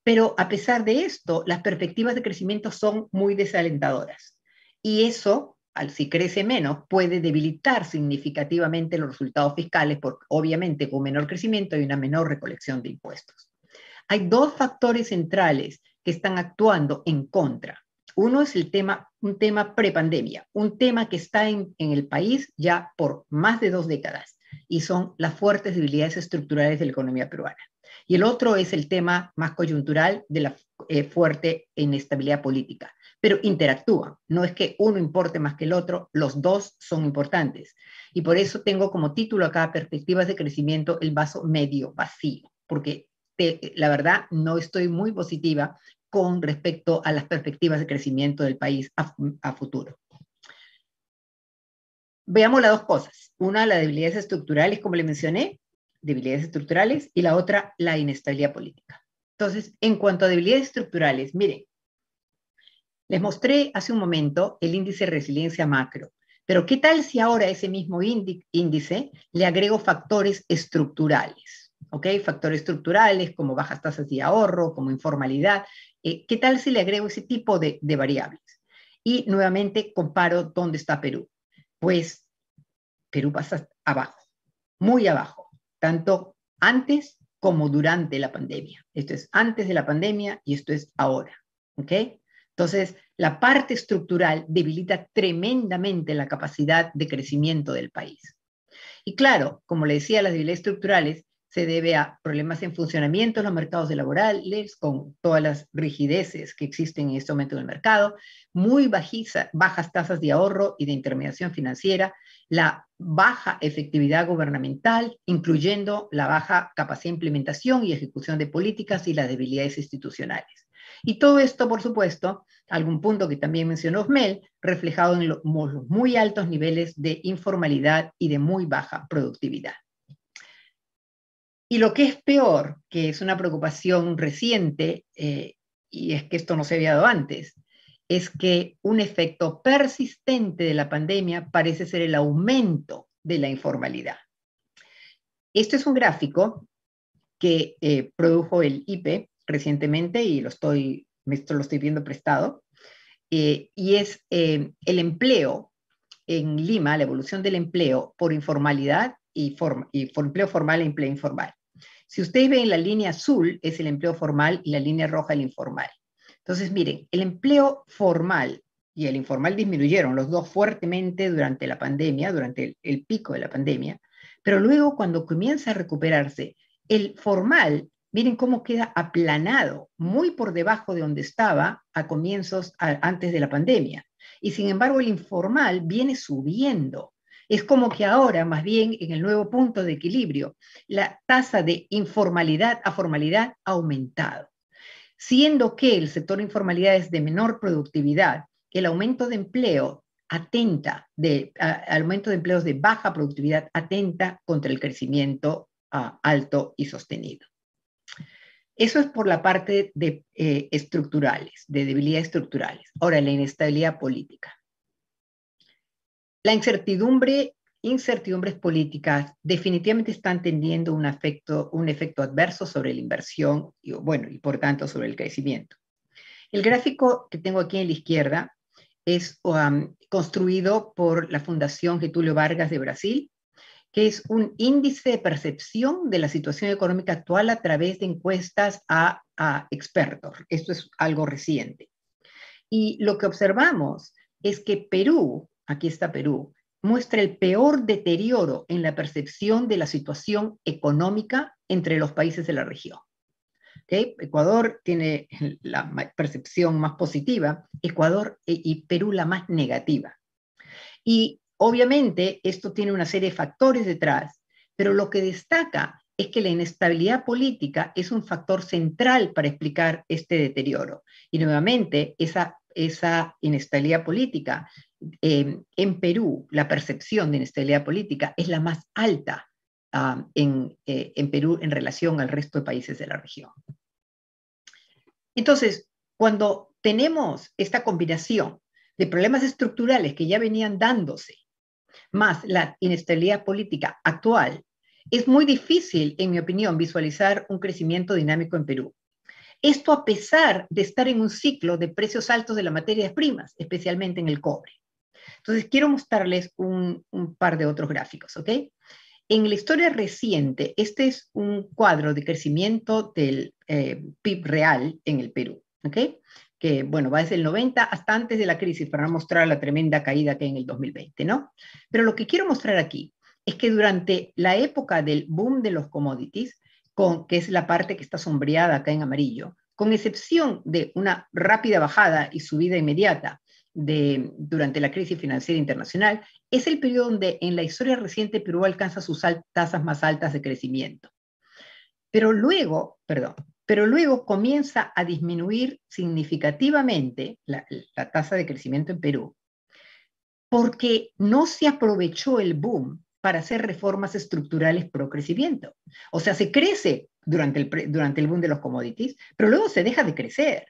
Pero a pesar de esto, las perspectivas de crecimiento son muy desalentadoras. Y eso, al si crece menos, puede debilitar significativamente los resultados fiscales, porque obviamente con menor crecimiento hay una menor recolección de impuestos. Hay dos factores centrales que están actuando en contra. Uno es el tema, un tema prepandemia, un tema que está en el país ya por más de dos décadas, y son las fuertes debilidades estructurales de la economía peruana y el otro es el tema más coyuntural de la eh, fuerte inestabilidad política. Pero interactúan, no es que uno importe más que el otro, los dos son importantes. Y por eso tengo como título acá Perspectivas de Crecimiento, el vaso medio vacío, porque la verdad no estoy muy positiva con respecto a las perspectivas de crecimiento del país a, a futuro. Veamos las dos cosas. Una, las debilidades estructurales, como le mencioné, debilidades estructurales, y la otra, la inestabilidad política. Entonces, en cuanto a debilidades estructurales, miren, les mostré hace un momento el índice de resiliencia macro, pero ¿qué tal si ahora ese mismo índice le agrego factores estructurales? ¿Ok? Factores estructurales como bajas tasas de ahorro, como informalidad. Eh, ¿Qué tal si le agrego ese tipo de, de variables? Y nuevamente comparo dónde está Perú. Pues Perú pasa abajo, muy abajo tanto antes como durante la pandemia. Esto es antes de la pandemia y esto es ahora. Entonces, la parte estructural debilita tremendamente la capacidad de crecimiento del país. Y claro, como le decía, las debilidades estructurales se debe a problemas en funcionamiento en los mercados laborales, con todas las rigideces que existen en este momento en mercado, muy bajas tasas de ahorro y de intermediación financiera, la baja efectividad gubernamental, incluyendo la baja capacidad de implementación y ejecución de políticas y las debilidades institucionales. Y todo esto, por supuesto, algún punto que también mencionó Osmel, reflejado en los muy altos niveles de informalidad y de muy baja productividad. Y lo que es peor, que es una preocupación reciente, eh, y es que esto no se había dado antes, es que un efecto persistente de la pandemia parece ser el aumento de la informalidad. Esto es un gráfico que eh, produjo el IPE recientemente y lo estoy, esto lo estoy viendo prestado, eh, y es el empleo en Lima, la evolución del empleo por informalidad y, y por empleo formal e empleo informal. Si ustedes ven la línea azul es el empleo formal y la línea roja el informal. Entonces, miren, el empleo formal y el informal disminuyeron los dos fuertemente durante la pandemia, durante el, pico de la pandemia, pero luego cuando comienza a recuperarse, el formal, miren cómo queda aplanado, muy por debajo de donde estaba a comienzos, antes de la pandemia. Y sin embargo, el informal viene subiendo. Es como que ahora, más bien en el nuevo punto de equilibrio, la tasa de informalidad a formalidad ha aumentado, siendo que el sector de informalidad es de menor productividad, el aumento de empleo atenta, de, aumento de empleos de baja productividad atenta contra el crecimiento ah, alto y sostenido. Eso es por la parte de eh, estructurales, de debilidades estructurales. Ahora, la inestabilidad política. La incertidumbre, incertidumbres políticas definitivamente están teniendo un, efecto adverso sobre la inversión y, bueno, y por tanto sobre el crecimiento. El gráfico que tengo aquí en la izquierda es um, construido por la Fundación Getulio Vargas de Brasil, que es un índice de percepción de la situación económica actual a través de encuestas a expertos. Esto es algo reciente. Y lo que observamos es que Perú aquí está Perú, muestra el peor deterioro en la percepción de la situación económica entre los países de la región. Ecuador tiene la percepción más positiva, Ecuador e-, y Perú la más negativa. Y obviamente esto tiene una serie de factores detrás, pero lo que destaca es que la inestabilidad política es un factor central para explicar este deterioro. Y nuevamente, esa esa inestabilidad política. Eh, en Perú, la percepción de inestabilidad política es la más alta ah, en, eh, en Perú en relación al resto de países de la región. Entonces, cuando tenemos esta combinación de problemas estructurales que ya venían dándose, más la inestabilidad política actual, es muy difícil, en mi opinión, visualizar un crecimiento dinámico en Perú. Esto a pesar de estar en un ciclo de precios altos de las materias primas, especialmente en el cobre. Entonces, quiero mostrarles un, par de otros gráficos, ¿ok? En la historia reciente, este es un cuadro de crecimiento del eh, PIB real en el Perú, ¿ok? que bueno, va desde el 90 hasta antes de la crisis para mostrar la tremenda caída que hay en el 2020, ¿no? Pero lo que quiero mostrar aquí es que durante la época del boom de los commodities, que es la parte que está sombreada acá en amarillo, con excepción de una rápida bajada y subida inmediata durante la crisis financiera internacional, es el periodo donde en la historia reciente Perú alcanza sus tasas más altas de crecimiento. Pero luego, perdón, pero luego comienza a disminuir significativamente la tasa de crecimiento en Perú, porque no se aprovechó el boom para hacer reformas estructurales pro crecimiento. O sea, se crece durante el, durante el boom de los commodities, pero luego se deja de crecer.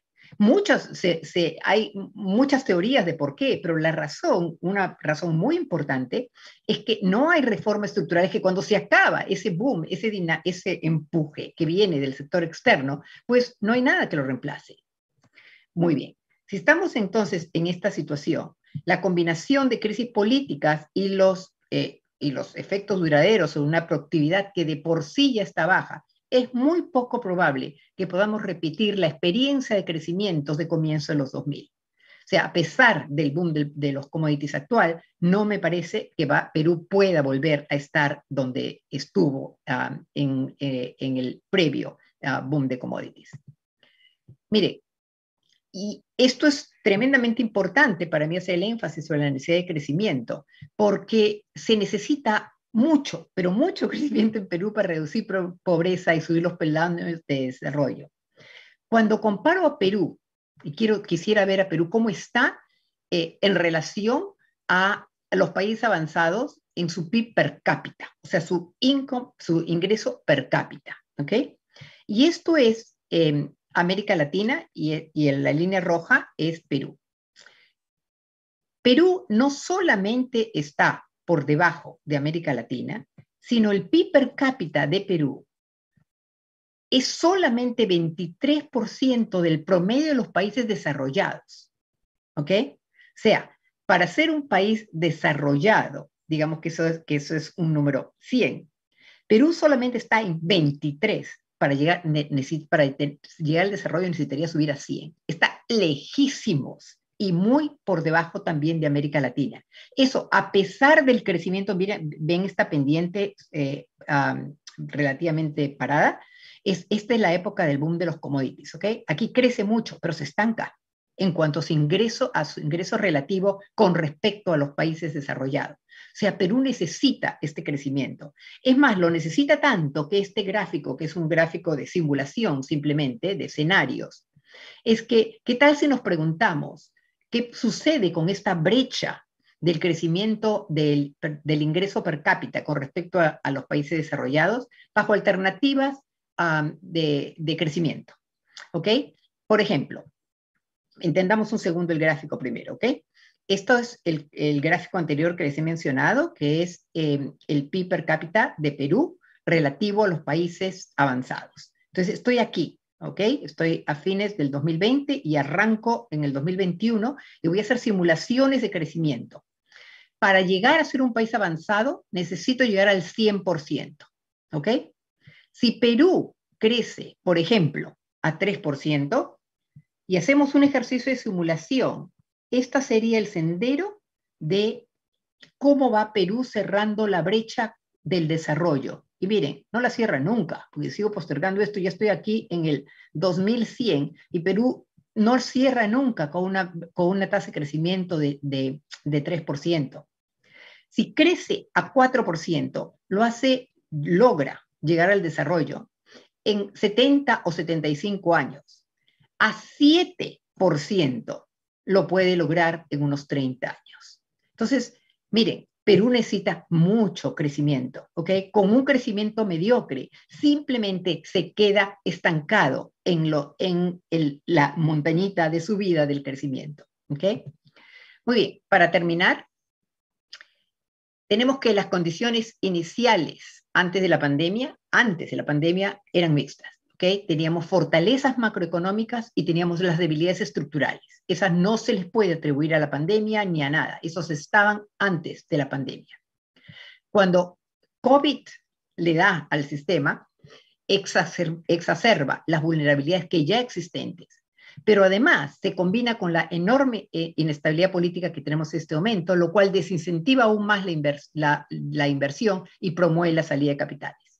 hay muchas teorías de por qué, pero la razón, una razón muy importante, es que no hay reformas estructurales que cuando se acaba ese boom, ese, empuje que viene del sector externo, pues no hay nada que lo reemplace. Muy bien. Si estamos entonces en esta situación, la combinación de crisis políticas y los eh, y los efectos duraderos sobre una productividad que de por sí ya está baja, es muy poco probable que podamos repetir la experiencia de crecimientos de comienzo de los 2000. O sea, a pesar del boom de, los commodities actual, no me parece que va, Perú pueda volver a estar donde estuvo ah, eh, en, el previo ah, boom de commodities. Mire, y esto es tremendamente importante para mí hacer el énfasis sobre la necesidad de crecimiento, porque se necesita mucho, pero mucho crecimiento en Perú para reducir pobreza y subir los peldaños de desarrollo. Cuando comparo a Perú, y quiero, quisiera ver a Perú cómo está eh, en relación a los países avanzados en su PIB per cápita, o sea, su, ingreso per cápita. ¿ok? Y esto es em, América Latina y, en la línea roja es Perú. Perú no solamente está por debajo de América Latina, sino el PIB per cápita de Perú es solamente 23% del promedio de los países desarrollados. ¿Ok? O sea, para ser un país desarrollado, digamos que eso que eso es un número 100, Perú solamente está en 23 para llegar, para llegar al desarrollo necesitaría subir a 100. Está lejísimos y muy por debajo también de América Latina. Eso, a pesar del crecimiento, ven esta pendiente eh, relativamente parada, es, esta es la época del boom de los commodities, ¿ok? Aquí crece mucho, pero se estanca en cuanto a su ingreso, a su ingreso relativo con respecto a los países desarrollados sea, Perú necesita este crecimiento. Es más, lo necesita tanto que este gráfico, que es un gráfico de simulación simplemente, de escenarios, es que, ¿qué tal si nos preguntamos qué sucede con esta brecha del crecimiento del, ingreso per cápita con respecto a, los países desarrollados bajo alternativas de, crecimiento? ¿Ok? Por ejemplo, entendamos un segundo el gráfico primero, ¿ok? Esto es el, gráfico anterior que les he mencionado, que es eh, el PIB per cápita de Perú relativo a los países avanzados. Entonces, estoy aquí, ¿ok? Estoy a fines del 2020 y arranco en el 2021 y voy a hacer simulaciones de crecimiento. Para llegar a ser un país avanzado, necesito llegar al 100%, ¿ok? Si Perú crece, por ejemplo, a 3%, y hacemos un ejercicio de simulación este sería el sendero de cómo va Perú cerrando la brecha del desarrollo. Y miren, no la cierra nunca, porque sigo postergando esto, ya estoy aquí en el 2100 y Perú no cierra nunca con una, con una tasa de crecimiento de, de 3%. Si crece a 4%, lo hace, logra llegar al desarrollo en 70 o 75 años. A 7% lo puede lograr en unos 30 años. Entonces, miren, Perú necesita mucho crecimiento, ¿ok? Con un crecimiento mediocre, simplemente se queda estancado en, lo, en la montañita de su vida del crecimiento, ¿ok? Muy bien, para terminar, tenemos que las condiciones iniciales antes de la pandemia, antes de la pandemia, eran mixtas. Teníamos fortalezas macroeconómicas y teníamos las debilidades estructurales. Esas no se les puede atribuir a la pandemia ni a nada. Esos estaban antes de la pandemia. Cuando COVID le da al sistema, exacerba las vulnerabilidades que ya existentes. Pero además se combina con la enorme eh, inestabilidad política que tenemos en este momento, lo cual desincentiva aún más la, la inversión y promueve la salida de capitales.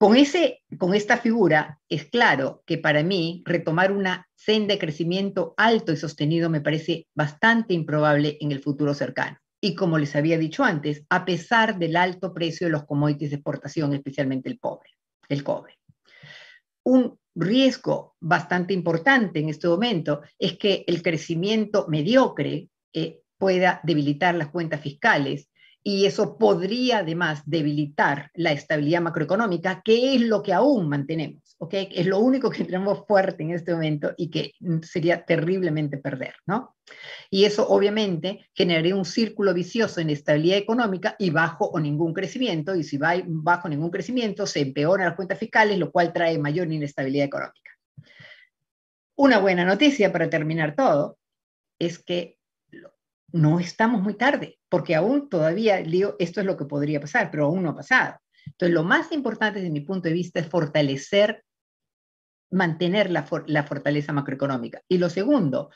Con, ese, con esta figura es claro que para mí retomar una senda de crecimiento alto y sostenido me parece bastante improbable en el futuro cercano. Y como les había dicho antes, a pesar del alto precio de los commodities de exportación, especialmente el, el cobre. Un riesgo bastante importante en este momento es que el crecimiento mediocre eh, pueda debilitar las cuentas fiscales y eso podría además debilitar la estabilidad macroeconómica, que es lo que aún mantenemos, ¿ok? Es lo único que tenemos fuerte en este momento y que sería terriblemente perder, ¿no? Y eso obviamente generaría un círculo vicioso en estabilidad económica y bajo o ningún crecimiento, y si va bajo ningún crecimiento se empeoran las cuentas fiscales, lo cual trae mayor inestabilidad económica. Una buena noticia para terminar todo es que no estamos muy tarde, porque aún todavía, digo, esto es lo que podría pasar, pero aún no ha pasado. Entonces, lo más importante desde mi punto de vista es fortalecer, mantener la, fortaleza macroeconómica. Y lo segundo,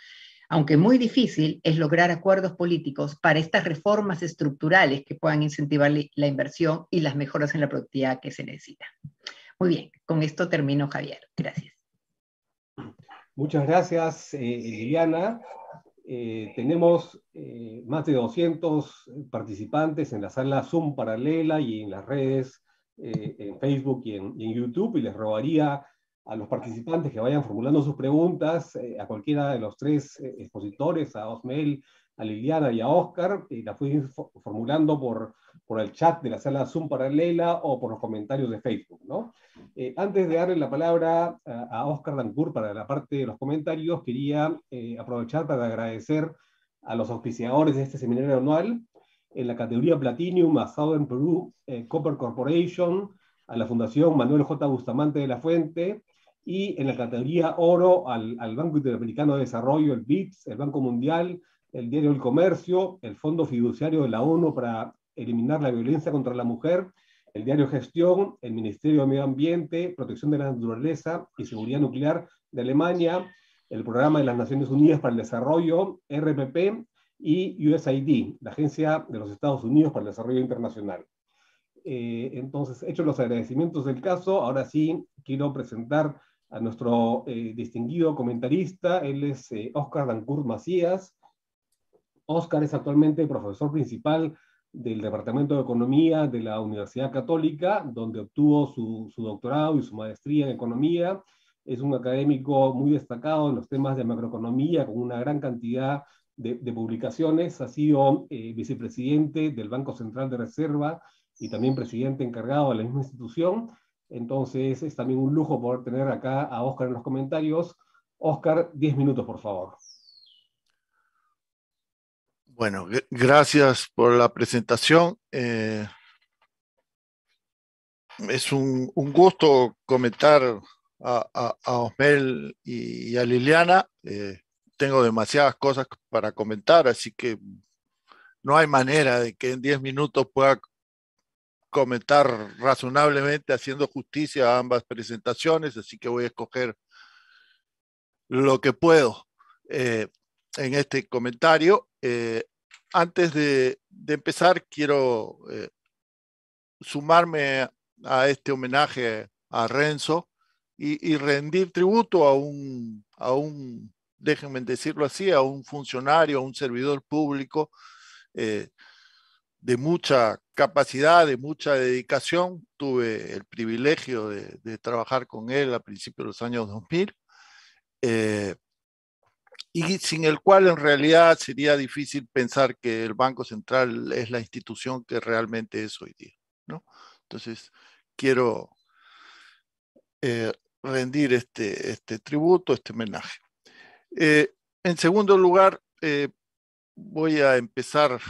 aunque muy difícil, es lograr acuerdos políticos para estas reformas estructurales que puedan incentivar la inversión y las mejoras en la productividad que se necesita. Muy bien, con esto termino, Javier. Gracias. Muchas gracias, eh, eh, Liliana. Eh, tenemos eh, más de 200 eh, participantes en la sala Zoom paralela y en las redes, en Facebook y en, YouTube, y les robaría a los participantes que vayan formulando sus preguntas, a cualquiera de los tres expositores, a Osmel, a Liliana y a Oscar, y la fui formulando por, por el chat de la sala Zoom paralela o por los comentarios de Facebook. ¿no? Eh, antes de darle la palabra a, Oscar Dancourt para la parte de los comentarios, quería eh, aprovechar para agradecer a los auspiciadores de este seminario anual, en la categoría Platinum, a Southern Peru eh, Copper Corporation, a la Fundación Manuel J. Bustamante de la Fuente, y en la categoría Oro al, al Banco Interamericano de Desarrollo, el BIPS, el Banco Mundial, el diario El Comercio, el Fondo Fiduciario de la ONU para eliminar la violencia contra la mujer, el diario Gestión, el Ministerio de Medio Ambiente, Protección de la Naturaleza y Seguridad Nuclear de Alemania, el Programa de las Naciones Unidas para el Desarrollo, RPP, y USAID, la Agencia de los Estados Unidos para el Desarrollo Internacional. Eh, entonces, hechos los agradecimientos del caso, ahora sí quiero presentar a nuestro eh, distinguido comentarista, él es Oscar eh, Dancourt Macías, Óscar es actualmente profesor principal del Departamento de Economía de la Universidad Católica, donde obtuvo su, doctorado y su maestría en Economía. Es un académico muy destacado en los temas de macroeconomía, con una gran cantidad de, publicaciones. Ha sido eh, vicepresidente del Banco Central de Reserva y también presidente encargado de la misma institución. Entonces es también un lujo poder tener acá a Óscar en los comentarios. Óscar, diez minutos, por favor. Bueno, gracias por la presentación. Eh, es un, gusto comentar a, Osmel y, a Liliana. Eh, tengo demasiadas cosas para comentar, así que no hay manera de que en 10 minutos pueda comentar razonablemente haciendo justicia a ambas presentaciones, así que voy a escoger lo que puedo. Eh, en este comentario. Eh, antes de, empezar, quiero eh, sumarme a este homenaje a Renzo y, rendir tributo a un, a un, déjenme decirlo así, a un funcionario, a un servidor público eh, de mucha capacidad, de mucha dedicación. Tuve el privilegio de, trabajar con él a principios de los años 2000. Eh, y sin el cual en realidad sería difícil pensar que el Banco Central es la institución que realmente es hoy día. ¿no? Entonces, quiero eh, rendir este, este tributo, este homenaje. Eh, en segundo lugar, eh, voy a empezar.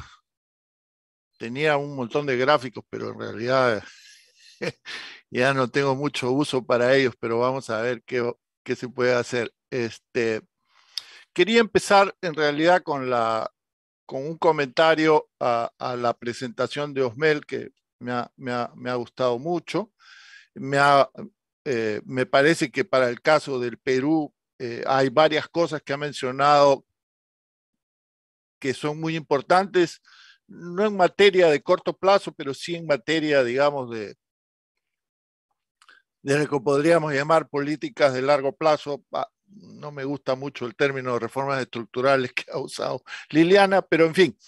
Tenía un montón de gráficos, pero en realidad ya no tengo mucho uso para ellos, pero vamos a ver qué, qué se puede hacer. Este, Quería empezar en realidad con, la, con un comentario a, la presentación de Osmel que me ha, gustado mucho. Eh, me, parece que para el caso del Perú eh, hay varias cosas que ha mencionado que son muy importantes, no en materia de corto plazo, pero sí en materia, digamos, de, de lo que podríamos llamar políticas de largo plazo, no me gusta mucho el término de reformas estructurales que ha usado Liliana, pero en fin,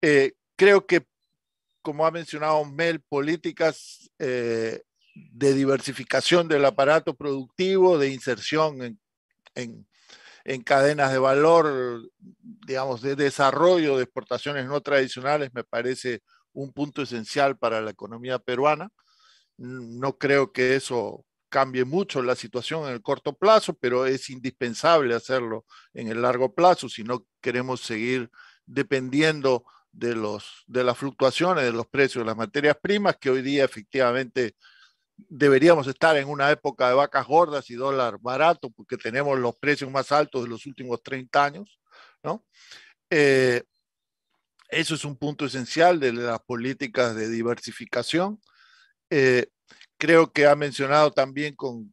eh, creo que, como ha mencionado Mel, políticas eh, de diversificación del aparato productivo, de inserción en, en, cadenas de valor, digamos, de desarrollo de exportaciones no tradicionales, me parece un punto esencial para la economía peruana. No creo que eso cambie mucho la situación en el corto plazo, pero es indispensable hacerlo en el largo plazo si no queremos seguir dependiendo de, los, de las fluctuaciones de los precios de las materias primas, que hoy día efectivamente deberíamos estar en una época de vacas gordas y dólar barato, porque tenemos los precios más altos de los últimos 30 años, eh, eso es un punto esencial de las políticas de diversificación. Eh, creo que ha mencionado también con,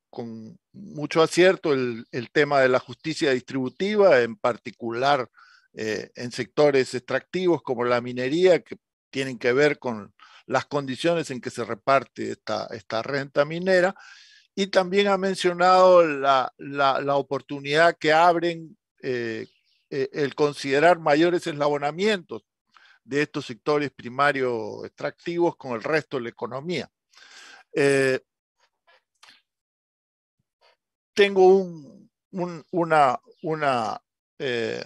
mucho acierto el, tema de la justicia distributiva, en particular eh, en sectores extractivos como la minería, que tienen que ver con las condiciones en que se reparte esta, renta minera. Y también ha mencionado la, oportunidad que abren eh, eh, el considerar mayores eslabonamientos de estos sectores primarios extractivos con el resto de la economía. Eh, tengo una, eh,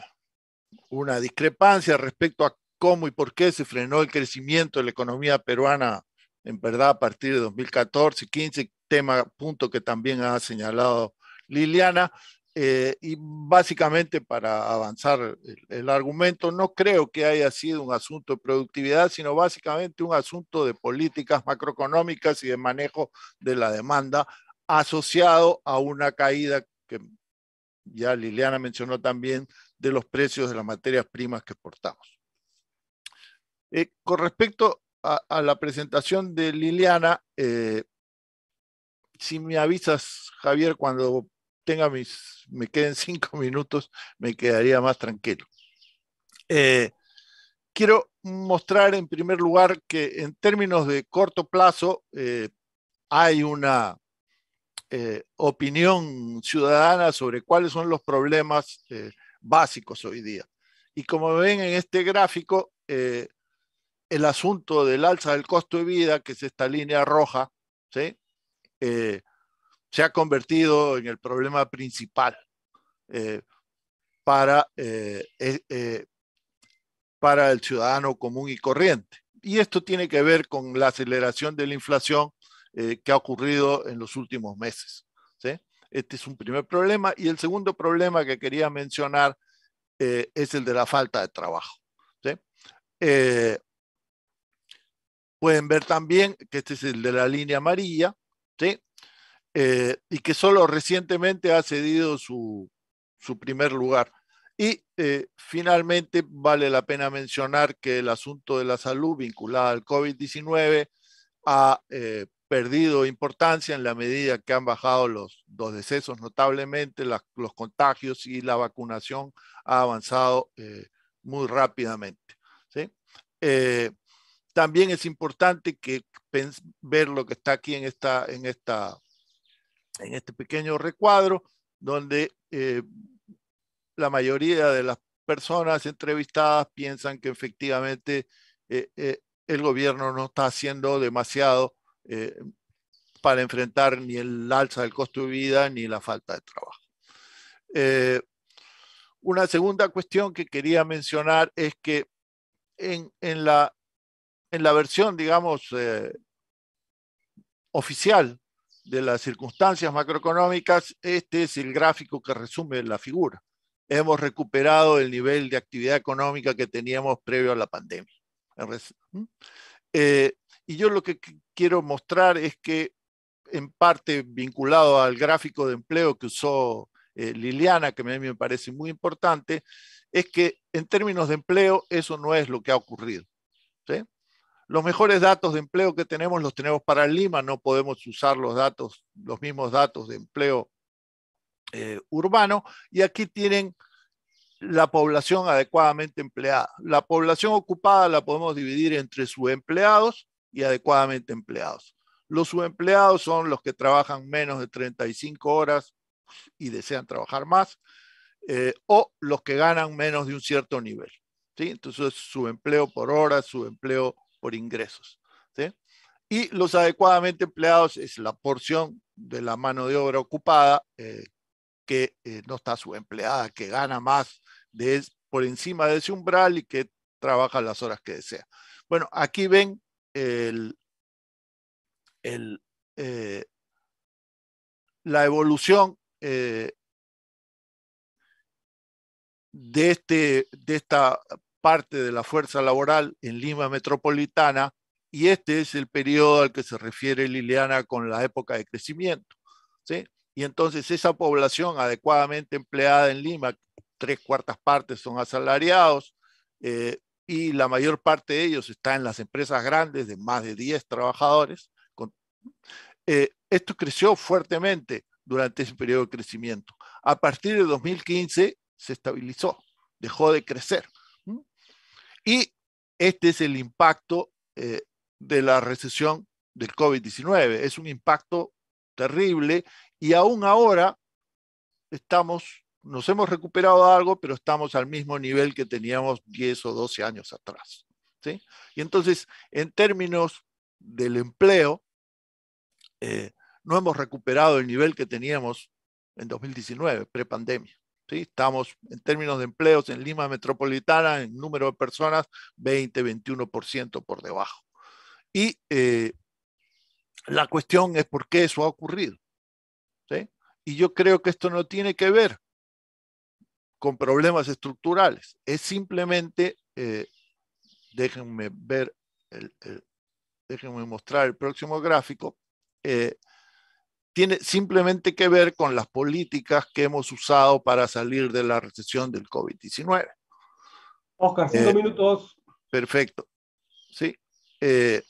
una, discrepancia respecto a cómo y por qué se frenó el crecimiento de la economía peruana, en verdad, a partir de 2014, 15, tema, punto que también ha señalado Liliana. Eh, y básicamente para avanzar el, argumento, no creo que haya sido un asunto de productividad, sino básicamente un asunto de políticas macroeconómicas y de manejo de la demanda asociado a una caída que ya Liliana mencionó también de los precios de las materias primas que exportamos. Eh, con respecto a, la presentación de Liliana, eh, si me avisas, Javier, cuando tenga mis, me queden cinco minutos, me quedaría más tranquilo. Eh, quiero mostrar en primer lugar que en términos de corto plazo eh, hay una eh, opinión ciudadana sobre cuáles son los problemas básicos hoy día. Y como ven en este gráfico, el asunto del alza del costo de vida, que es esta línea roja, ¿sí? se ha convertido en el problema principal eh, para, eh, eh, para el ciudadano común y corriente. Y esto tiene que ver con la aceleración de la inflación que ha ocurrido en los últimos meses. Este es un primer problema. Y el segundo problema que quería mencionar es el de la falta de trabajo. pueden ver también que este es el de la línea amarilla. Eh, y que solo recientemente ha cedido su, primer lugar. Y eh, finalmente vale la pena mencionar que el asunto de la salud vinculada al COVID-19 ha eh, perdido importancia en la medida que han bajado los, dos decesos notablemente, los contagios y la vacunación ha avanzado muy rápidamente. también es importante que ver lo que está aquí en esta, en esta en este pequeño recuadro donde eh, la mayoría de las personas entrevistadas piensan que efectivamente eh, eh, el gobierno no está haciendo demasiado para enfrentar ni el alza del costo de vida ni la falta de trabajo. una segunda cuestión que quería mencionar es que en, la, en la versión, digamos, oficial de las circunstancias macroeconómicas, este es el gráfico que resume la figura. Hemos recuperado el nivel de actividad económica que teníamos previo a la pandemia. Eh, y yo lo que quiero mostrar es que, en parte vinculado al gráfico de empleo que usó eh, Liliana, que a mí me parece muy importante, es que en términos de empleo eso no es lo que ha ocurrido. ¿sí? Los mejores datos de empleo que tenemos los tenemos para Lima, no podemos usar los datos, los mismos datos de empleo eh, urbano, y aquí tienen la población adecuadamente empleada. La población ocupada la podemos dividir entre subempleados y adecuadamente empleados. Los subempleados son los que trabajan menos de 35 horas y desean trabajar más, eh, o los que ganan menos de un cierto nivel. ¿sí? Entonces, subempleo por hora, subempleo por ingresos. Y los adecuadamente empleados es la porción de la mano de obra ocupada eh, que eh, no está subempleada, que gana más de, por encima de ese umbral y que trabaja las horas que desea. Bueno, aquí ven eh, la evolución de, este, de esta parte de la fuerza laboral en Lima metropolitana y este es el periodo al que se refiere Liliana con la época de crecimiento. ¿sí? Y entonces esa población adecuadamente empleada en Lima, tres cuartas partes son asalariados eh, y la mayor parte de ellos está en las empresas grandes de más de 10 trabajadores. Eh, esto creció fuertemente durante ese periodo de crecimiento. A partir de 2015 se estabilizó, dejó de crecer. Y este es el impacto eh, de la recesión del COVID-19. Es un impacto terrible y aún ahora estamos, nos hemos recuperado algo, pero estamos al mismo nivel que teníamos 10 o 12 años atrás. ¿sí? Y entonces, en términos del empleo, eh, no hemos recuperado el nivel que teníamos en 2019, prepandemia. Estamos en términos de empleos en Lima Metropolitana, en número de personas, 20, 21% por debajo. Y eh, la cuestión es por qué eso ha ocurrido. Y yo creo que esto no tiene que ver con problemas estructurales, es simplemente, eh, déjenme ver, déjenme mostrar el próximo gráfico, eh, tiene simplemente que ver con las políticas que hemos usado para salir de la recesión del COVID-19. Oscar, cinco eh, minutos. Perfecto. Sí. Eh,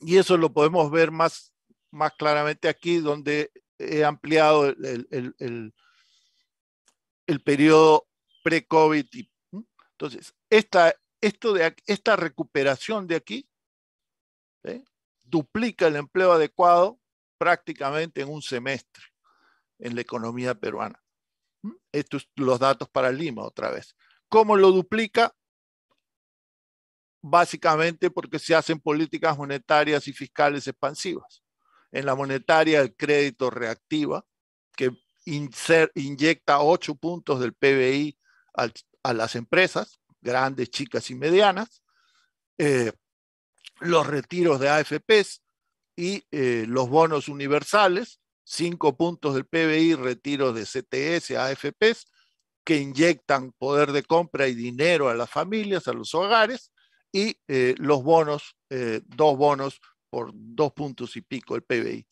y eso lo podemos ver más, más claramente aquí, donde he ampliado el, el, periodo pre-COVID. Entonces, esta, esto de, esta recuperación de aquí ¿eh? duplica el empleo adecuado prácticamente en un semestre en la economía peruana. Estos son los datos para Lima otra vez. ¿Cómo lo duplica? Básicamente porque se hacen políticas monetarias y fiscales expansivas. En la monetaria, el crédito reactiva, que inyecta 8 puntos del PBI a las empresas, grandes, chicas y medianas. Eh, los retiros de AFPs, y eh, los bonos universales, cinco puntos del PBI, retiros de CTS, AFPs, que inyectan poder de compra y dinero a las familias, a los hogares, y eh, los bonos, eh, dos bonos por dos puntos y pico del PBI.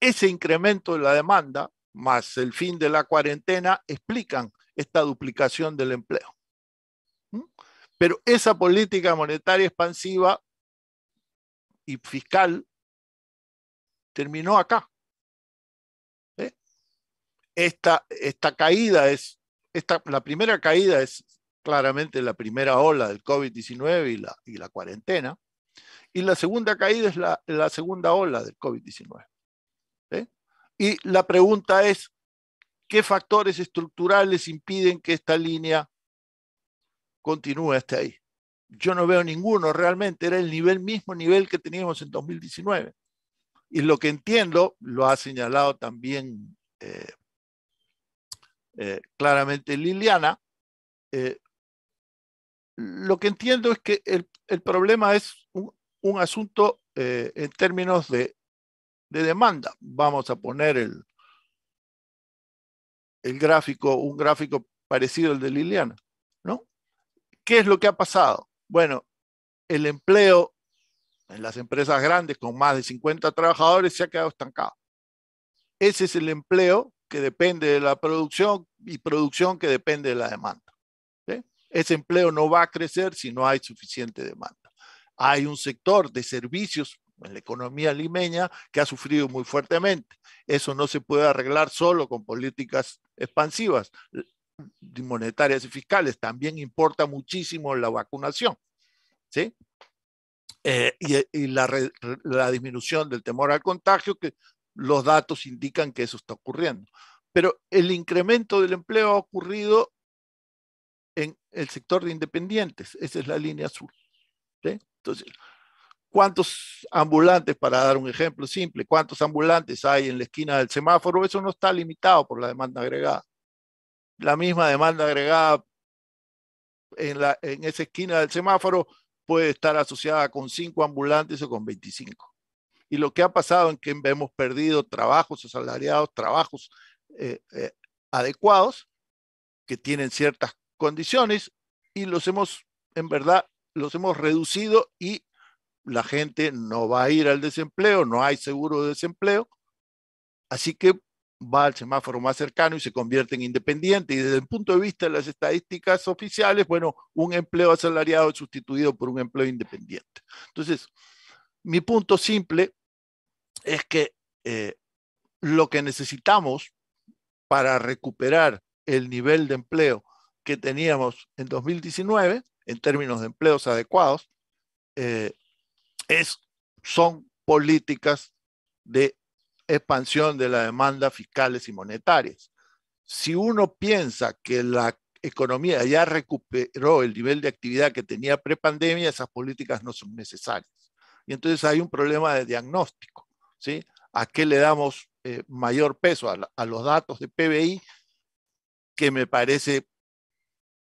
Ese incremento de la demanda más el fin de la cuarentena explican esta duplicación del empleo. ¿Mm? Pero esa política monetaria expansiva y fiscal terminó acá. ¿Eh? Esta, esta caída es, la primera caída es claramente la primera ola del COVID-19 y la, y la cuarentena. Y la segunda caída es la, segunda ola del COVID-19. ¿Eh? Y la pregunta es, ¿qué factores estructurales impiden que esta línea continúe hasta ahí? yo no veo ninguno realmente, era el nivel mismo nivel que teníamos en 2019. Y lo que entiendo, lo ha señalado también eh, eh, claramente Liliana, eh, lo que entiendo es que el, problema es un, asunto en términos de, demanda. Vamos a poner el gráfico, un gráfico parecido al de Liliana, ¿no? ¿Qué es lo que ha pasado? Bueno, el empleo en las empresas grandes con más de 50 trabajadores se ha quedado estancado. Ese es el empleo que depende de la producción y producción que depende de la demanda. Ese empleo no va a crecer si no hay suficiente demanda. Hay un sector de servicios en la economía limeña que ha sufrido muy fuertemente. Eso no se puede arreglar solo con políticas expansivas monetarias y fiscales. También importa muchísimo la vacunación, ¿sí? Eh, y, la, disminución del temor al contagio, que los datos indican que eso está ocurriendo. Pero el incremento del empleo ha ocurrido en el sector de independientes, esa es la línea azul. Entonces, ¿cuántos ambulantes, para dar un ejemplo simple, cuántos ambulantes hay en la esquina del semáforo? Eso no está limitado por la demanda agregada la misma demanda agregada en, en esa esquina del semáforo puede estar asociada con cinco ambulantes o con 25. Y lo que ha pasado es que hemos perdido trabajos asalariados, trabajos eh, eh, adecuados, que tienen ciertas condiciones, y los hemos, en verdad, los hemos reducido y la gente no va a ir al desempleo, no hay seguro de desempleo. Así que va al semáforo más cercano y se convierte en independiente. Y desde el punto de vista de las estadísticas oficiales, bueno, un empleo asalariado es sustituido por un empleo independiente. Entonces, mi punto simple es que eh, lo que necesitamos para recuperar el nivel de empleo que teníamos en 2019, en términos de empleos adecuados, eh, es, son políticas de expansión de la demanda fiscales y monetarias. Si uno piensa que la economía ya recuperó el nivel de actividad que tenía prepandemia, esas políticas no son necesarias. Y entonces hay un problema de diagnóstico, ¿sí? ¿A qué le damos eh, mayor peso? A, a, los datos de PBI, que me parece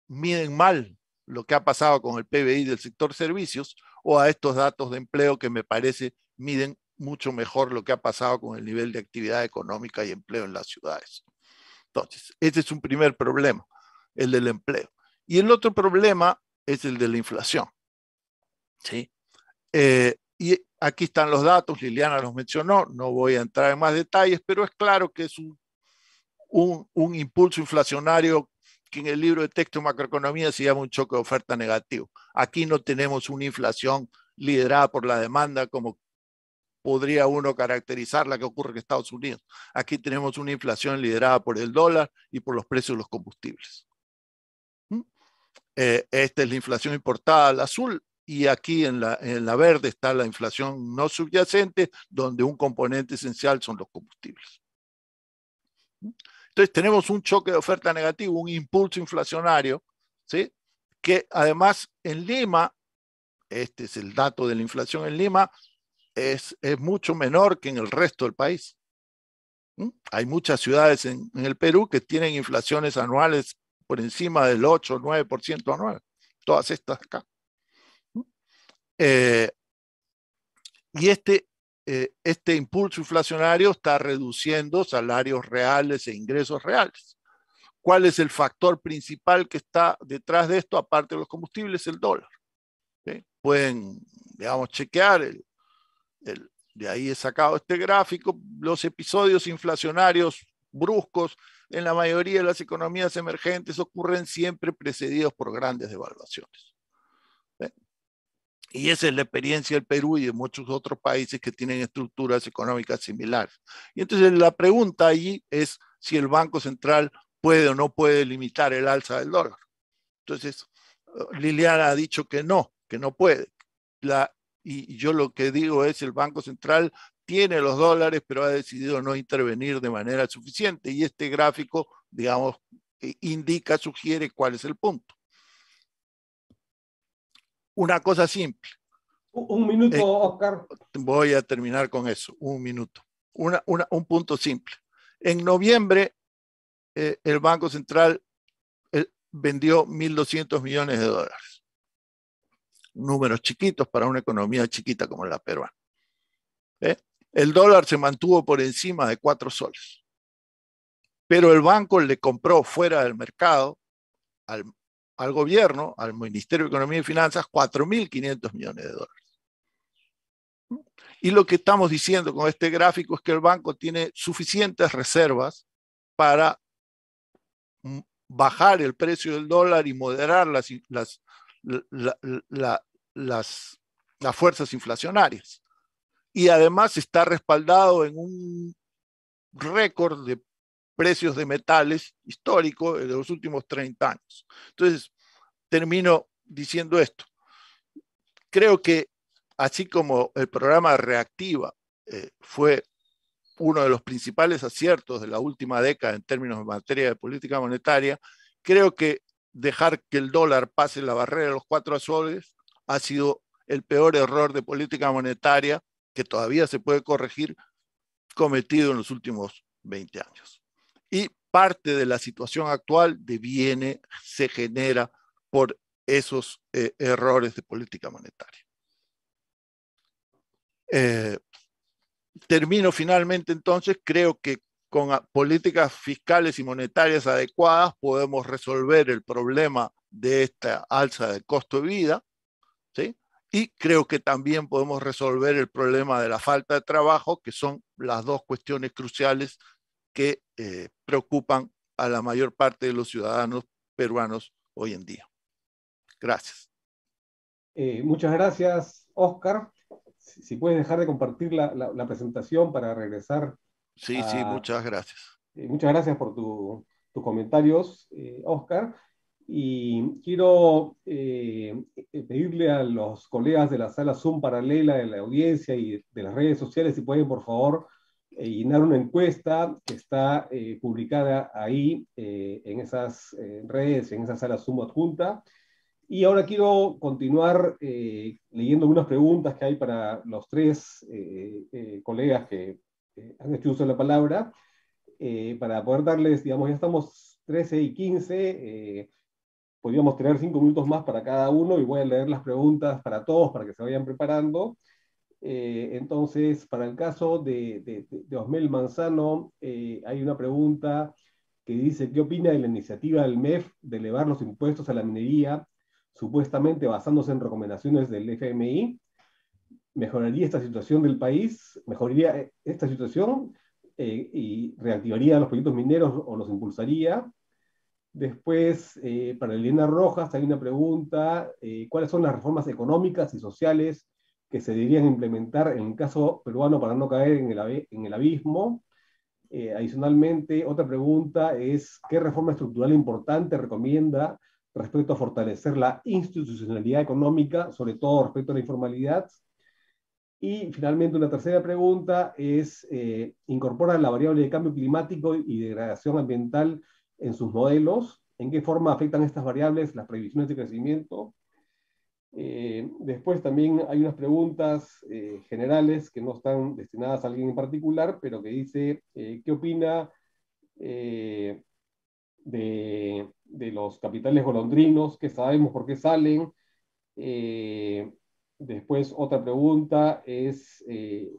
miden mal lo que ha pasado con el PBI del sector servicios, o a estos datos de empleo que me parece miden mucho mejor lo que ha pasado con el nivel de actividad económica y empleo en las ciudades. Entonces, ese es un primer problema, el del empleo. Y el otro problema es el de la inflación. Eh, y aquí están los datos, Liliana los mencionó, no voy a entrar en más detalles, pero es claro que es un, un, un impulso inflacionario que en el libro de texto macroeconomía se llama un choque de oferta negativo. Aquí no tenemos una inflación liderada por la demanda como podría uno caracterizar la que ocurre en Estados Unidos. Aquí tenemos una inflación liderada por el dólar y por los precios de los combustibles. ¿Mm? Eh, esta es la inflación importada al azul y aquí en la, verde está la inflación no subyacente, donde un componente esencial son los combustibles. ¿Mm? Entonces tenemos un choque de oferta negativo, un impulso inflacionario, que además en Lima, este es el dato de la inflación en Lima, es, es mucho menor que en el resto del país. ¿Mm? Hay muchas ciudades en, el Perú que tienen inflaciones anuales por encima del 8 o 9% anual, todas estas acá. ¿Mm? Eh, y este, eh, este impulso inflacionario está reduciendo salarios reales e ingresos reales. ¿Cuál es el factor principal que está detrás de esto, aparte de los combustibles? El dólar. Pueden, digamos, chequear el, de ahí he sacado este gráfico, los episodios inflacionarios bruscos en la mayoría de las economías emergentes ocurren siempre precedidos por grandes devaluaciones. Y esa es la experiencia del Perú y de muchos otros países que tienen estructuras económicas similares. Y entonces la pregunta allí es si el Banco Central puede o no puede limitar el alza del dólar. Entonces, Liliana ha dicho que no, que no puede. La y yo lo que digo es el Banco Central tiene los dólares, pero ha decidido no intervenir de manera suficiente. Y este gráfico, digamos, eh, indica, sugiere cuál es el punto. Una cosa simple. Un minuto, eh, Oscar. Voy a terminar con eso, un minuto. Una, un punto simple. En noviembre, eh, el Banco Central vendió 1.200 millones de dólares números chiquitos para una economía chiquita como la peruana. ¿eh? El dólar se mantuvo por encima de cuatro soles, pero el banco le compró fuera del mercado al, gobierno, al Ministerio de Economía y Finanzas, 4.500 millones de dólares. Y lo que estamos diciendo con este gráfico es que el banco tiene suficientes reservas para bajar el precio del dólar y moderar las, la, las, las fuerzas inflacionarias. Y además está respaldado en un récord de precios de metales histórico de los últimos 30 años. Entonces, termino diciendo esto. Creo que así como el programa Reactiva eh, fue uno de los principales aciertos de la última década en términos de materia de política monetaria, creo que dejar que el dólar pase la barrera de los cuatro soles ha sido el peor error de política monetaria que todavía se puede corregir cometido en los últimos 20 años. Y parte de la situación actual deviene, se genera por esos eh, errores de política monetaria. Eh, termino finalmente entonces, creo que con políticas fiscales y monetarias adecuadas podemos resolver el problema de esta alza del costo de vida y creo que también podemos resolver el problema de la falta de trabajo, que son las dos cuestiones cruciales que eh, preocupan a la mayor parte de los ciudadanos peruanos hoy en día. Gracias. Eh, muchas gracias, Oscar. Si, puedes dejar de compartir la, presentación para regresar. Sí, sí, muchas gracias. Eh, muchas gracias por tus comentarios, Oscar. Y quiero eh, eh, pedirle a los colegas de la sala Zoom paralela de la audiencia y de las redes sociales si pueden, por favor, eh, llenar una encuesta que está publicada ahí en esas redes, en esa sala Zoom adjunta. Y ahora quiero continuar leyendo algunas preguntas que hay para los tres colegas que han hecho uso de la palabra, para poder darles, digamos, ya estamos 13 y 15. Podríamos tener cinco minutos más para cada uno y voy a leer las preguntas para todos para que se vayan preparando. Eh, entonces, para el caso de, Osmel Manzano, eh, hay una pregunta que dice, ¿qué opina de la iniciativa del MEF de elevar los impuestos a la minería, supuestamente basándose en recomendaciones del FMI? ¿Mejoraría esta situación del país? ¿Mejoraría eh, esta situación y reactivaría los proyectos mineros o los impulsaría? Después, eh, para Elena Rojas, hay una pregunta, eh, ¿cuáles son las reformas económicas y sociales que se deberían implementar en el caso peruano para no caer en el, abismo? Eh, adicionalmente, otra pregunta es, ¿qué reforma estructural importante recomienda respecto a fortalecer la institucionalidad económica, sobre todo respecto a la informalidad? Y finalmente, una tercera pregunta es, ¿incorpora la variable de cambio climático y degradación ambiental? en sus modelos, en qué forma afectan estas variables las previsiones de crecimiento. Eh, después también hay unas preguntas eh, generales que no están destinadas a alguien en particular, pero que dice, eh, ¿qué opina de, de, los capitales golondrinos? ¿Qué sabemos por qué salen? después otra pregunta es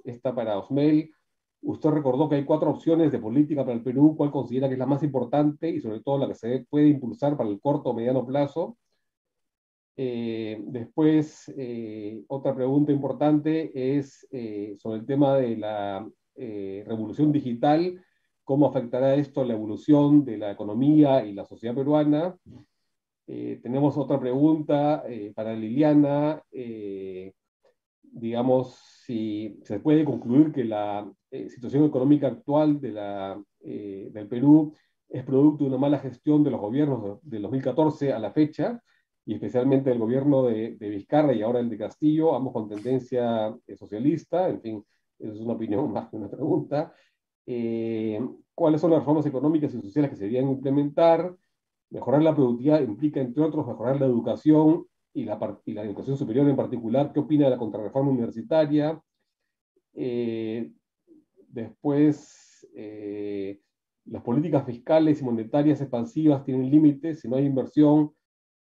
esta para Osmel. Usted recordó que hay cuatro opciones de política para el Perú, cuál considera que es la más importante y sobre todo la que se puede impulsar para el corto o mediano plazo. Eh, después, eh, otra pregunta importante es eh, sobre el tema de la revolución digital, cómo afectará esto a la evolución de la economía y la sociedad peruana. tenemos otra pregunta para Liliana digamos, si se puede concluir que la eh, situación económica actual de la, eh, del Perú es producto de una mala gestión de los gobiernos de, 2014 a la fecha, y especialmente del gobierno de, Vizcarra y ahora el de Castillo, ambos con tendencia eh, socialista, en fin, es una opinión más que una pregunta. ¿Cuáles son las reformas económicas y sociales que se deberían implementar? Mejorar la productividad implica, entre otros, mejorar la educación y la, educación superior en particular, qué opina de la contrarreforma universitaria. Eh, después, eh, las políticas fiscales y monetarias expansivas tienen límites, si no hay inversión,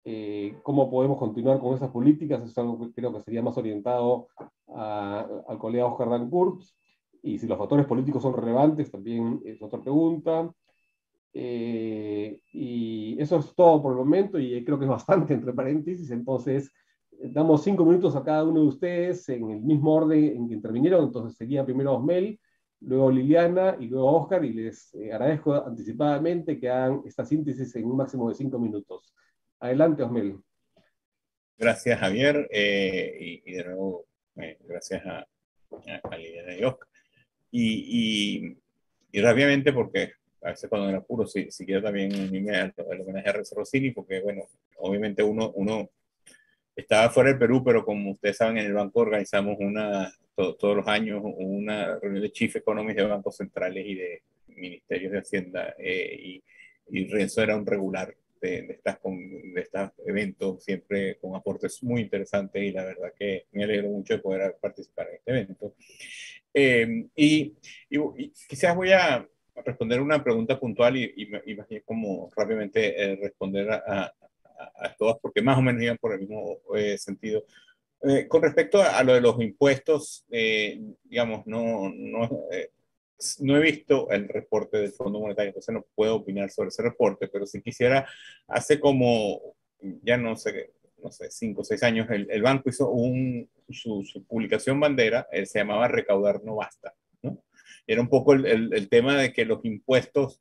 eh, cómo podemos continuar con esas políticas, eso es algo que creo que sería más orientado al colega Oscar Kurtz Y si los factores políticos son relevantes, también es otra pregunta. Eh, y eso es todo por el momento y creo que es bastante entre paréntesis. Entonces, eh, damos cinco minutos a cada uno de ustedes en el mismo orden en que intervinieron. Entonces sería primero Osmel, luego Liliana y luego Oscar. Y les eh, agradezco anticipadamente que hagan esta síntesis en un máximo de cinco minutos. Adelante, Osmel. Gracias, Javier. y, de nuevo, gracias a, Liliana y Oscar. y rápidamente porque a veces cuando me apuro, si si quiero también el homenaje a Renzo Rossini, porque bueno, obviamente uno, uno estaba fuera del Perú, pero como ustedes saben, en el banco organizamos una, todos los años una reunión de chief economist de bancos centrales y de ministerios de Hacienda, eh, y, y Renzo era un regular de, de estos eventos, siempre con aportes muy interesantes y la verdad que me alegro mucho de poder participar en este evento. Eh, y, quizás voy a, responder una pregunta puntual y, me imagino como rápidamente eh, responder a, a, todas, porque más o menos iban por el mismo eh, sentido. Eh, con respecto a, lo de los impuestos, digamos, no, no, no he visto el reporte del Fondo Monetario, entonces no puedo opinar sobre ese reporte, pero si quisiera, hace como, ya no sé, no sé, cinco o seis años, el, banco hizo un, su, su publicación bandera, se llamaba Recaudar no basta era un poco el, el, tema de que los impuestos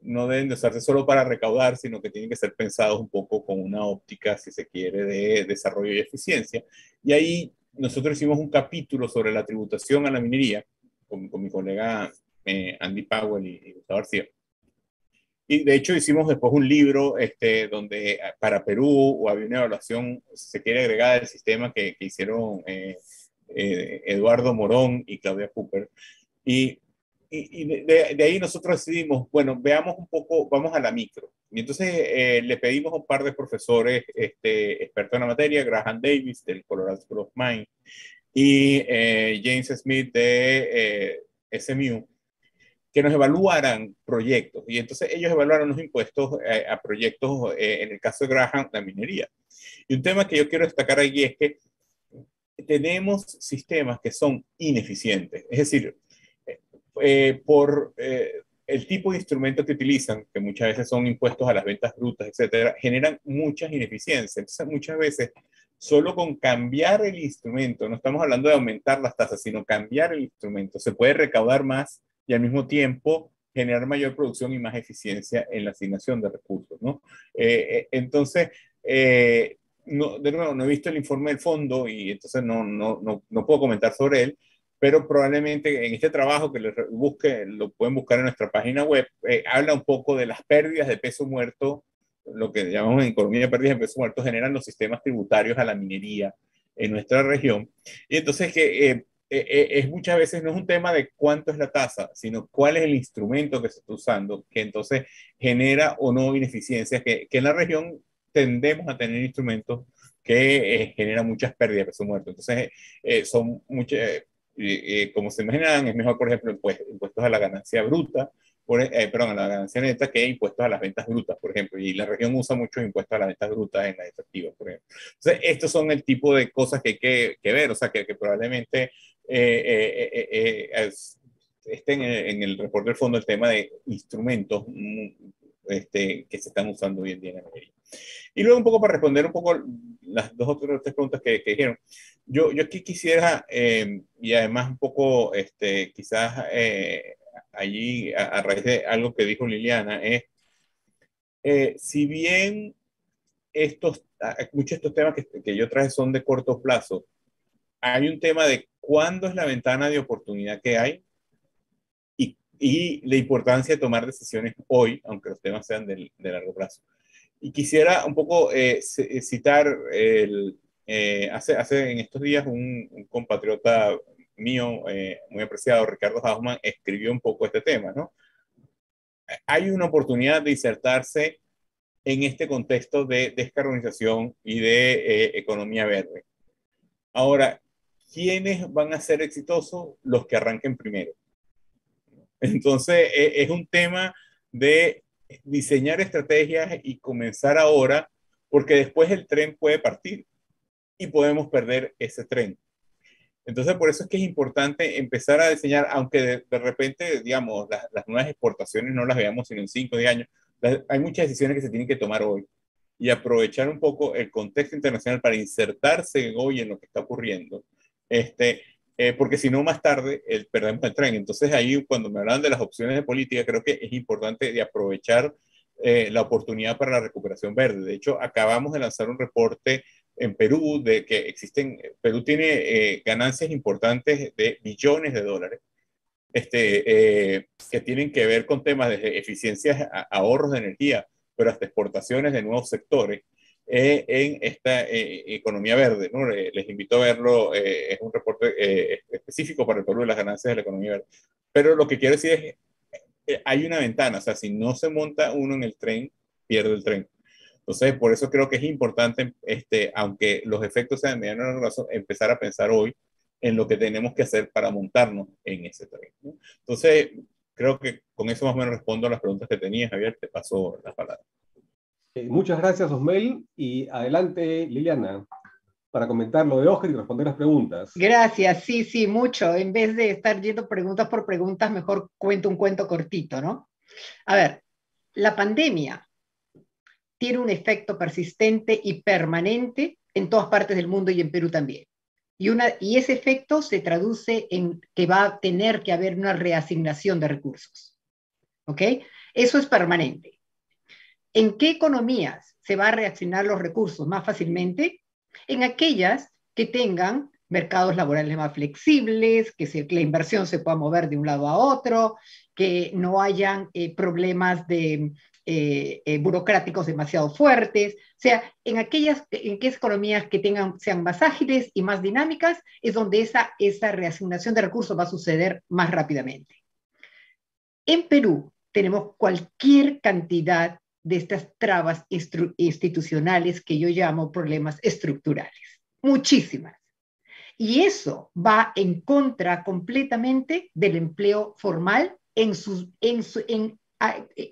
no deben de usarse solo para recaudar, sino que tienen que ser pensados un poco con una óptica, si se quiere, de desarrollo y eficiencia. Y ahí nosotros hicimos un capítulo sobre la tributación a la minería con, mi colega eh, Andy Powell y, Gustavo García. Y de hecho hicimos después un libro este, donde eh, para Perú había una evaluación, se quiere, agregada del sistema que, que hicieron eh, Eduardo Morón y Claudia Cooper. Y y, de, ahí nosotros decidimos, bueno, veamos un poco, vamos a la micro. Y entonces eh, le pedimos a un par de profesores este, expertos en la materia, Graham Davis del Colorado School of Mine y eh, James Smith de eh, SMU, que nos evaluaran proyectos. Y entonces ellos evaluaron los impuestos a proyectos, en el caso de Graham, la minería. Y un tema que yo quiero destacar aquí es que tenemos sistemas que son ineficientes. Es decir, eh, por eh, el tipo de instrumento que utilizan, que muchas veces son impuestos a las ventas brutas, etcétera, generan muchas ineficiencias. Entonces, muchas veces, solo con cambiar el instrumento, no estamos hablando de aumentar las tasas, sino cambiar el instrumento, se puede recaudar más y al mismo tiempo generar mayor producción y más eficiencia en la asignación de recursos, ¿no? Eh, entonces, no, de nuevo, no he visto el informe del fondo y entonces no, no, no puedo comentar sobre él, pero probablemente en este trabajo que lo pueden buscar en nuestra página web, eh, habla un poco de las pérdidas de peso muerto, lo que llamamos en economía pérdidas de peso muerto, generan los sistemas tributarios a la minería en nuestra región. Y entonces que eh, eh, es muchas veces no es un tema de cuánto es la tasa, sino cuál es el instrumento que se está usando, que entonces genera o no ineficiencias, que, en la región tendemos a tener instrumentos que genera generan muchas pérdidas de peso muerto. Entonces, son muchas eh, eh, como se imaginan, es mejor, por ejemplo, impuestos a la ganancia bruta, e, eh, perdón, a la ganancia neta que impuestos a las ventas brutas, por ejemplo. Y la región usa mucho impuestos a las ventas brutas en la efectiva, por ejemplo. Entonces, estos son el tipo de cosas que hay que, ver, o sea, que, probablemente estén en el, reporte del fondo el tema de instrumentos mm, este, que se están usando hoy en día en América. Y luego un poco para responder un poco las dos o tres preguntas que, dijeron. Yo, yo aquí quisiera, eh, y además un poco, este, quizás eh, allí, a, raíz de algo que dijo Liliana, es, eh, si bien estos, ah, muchos de estos temas que, que yo traje son de corto plazo, hay un tema de cuándo es la ventana de oportunidad que hay y, y la importancia de tomar decisiones hoy, aunque los temas sean de largo plazo. Y quisiera un poco eh, eh, citar, el, eh, hace, hace en estos días un, compatriota mío, muy apreciado, Ricardo Hausmann, escribió un poco este tema, ¿no? Hay una oportunidad de insertarse en este contexto de descarbonización y de economía verde. Ahora, ¿quiénes van a ser exitosos? Los que arranquen primero. Entonces, e, es un tema de diseñar estrategias y comenzar ahora, porque después el tren puede partir y podemos perder ese tren. Entonces, por eso es que es importante empezar a diseñar, aunque de, repente, digamos, las, nuevas exportaciones no las veamos sino en 5 o 10 años, hay muchas decisiones que se tienen que tomar hoy y aprovechar un poco el contexto internacional para insertarse hoy en lo que está ocurriendo este, eh, porque si no más tarde el, perdemos el tren. Entonces ahí cuando me hablan de las opciones de política, creo que es importante de aprovechar eh, la oportunidad para la recuperación verde. De hecho, acabamos de lanzar un reporte en Perú de que existen, Perú tiene eh, ganancias importantes de billones de dólares. Este, que tienen que ver con temas de eficiencias, ahorros de energía, pero hasta exportaciones de nuevos sectores. Eh, en esta eh, economía verde. Les invito a verlo, eh, es un reporte específico para el pueblo de las ganancias de la economía verde. Pero lo que quiero decir es, hay una ventana, o sea, si no se monta uno en el tren, pierde el tren. Entonces, por eso creo que es importante, este, aunque los efectos sean de mediano plazo, empezar a pensar hoy en lo que tenemos que hacer para montarnos en ese tren. Entonces, creo que con eso más o menos respondo a las preguntas que tenías, Javier, te paso la palabra. Eh, muchas gracias, Osmel, y adelante, Liliana, para comentar lo de Oscar y responder las preguntas. Gracias, sí, sí, mucho. En vez de estar yendo preguntas por preguntas, mejor cuento un cuento cortito, ¿no? A ver, la pandemia tiene un efecto persistente y permanente en todas partes del mundo y en Perú también. Y, una, y ese efecto se traduce en que va a tener que haber una reasignación de recursos. ¿Ok? Eso es permanente en qué economías se va a reaccionar los recursos más fácilmente, en aquellas que tengan mercados laborales más flexibles, que, la inversión se pueda mover de un lado a otro, que no hayan eh, problemas de, eh, eh, burocráticos demasiado fuertes, o sea, en aquellas en qué economías que tengan, sean más ágiles y más dinámicas, es donde esa, esa reasignación de recursos va a suceder más rápidamente. En Perú tenemos cualquier cantidad de estas trabas institucionales que yo llamo problemas estructurales. Muchísimas. Y eso va en contra completamente del empleo formal en su, en,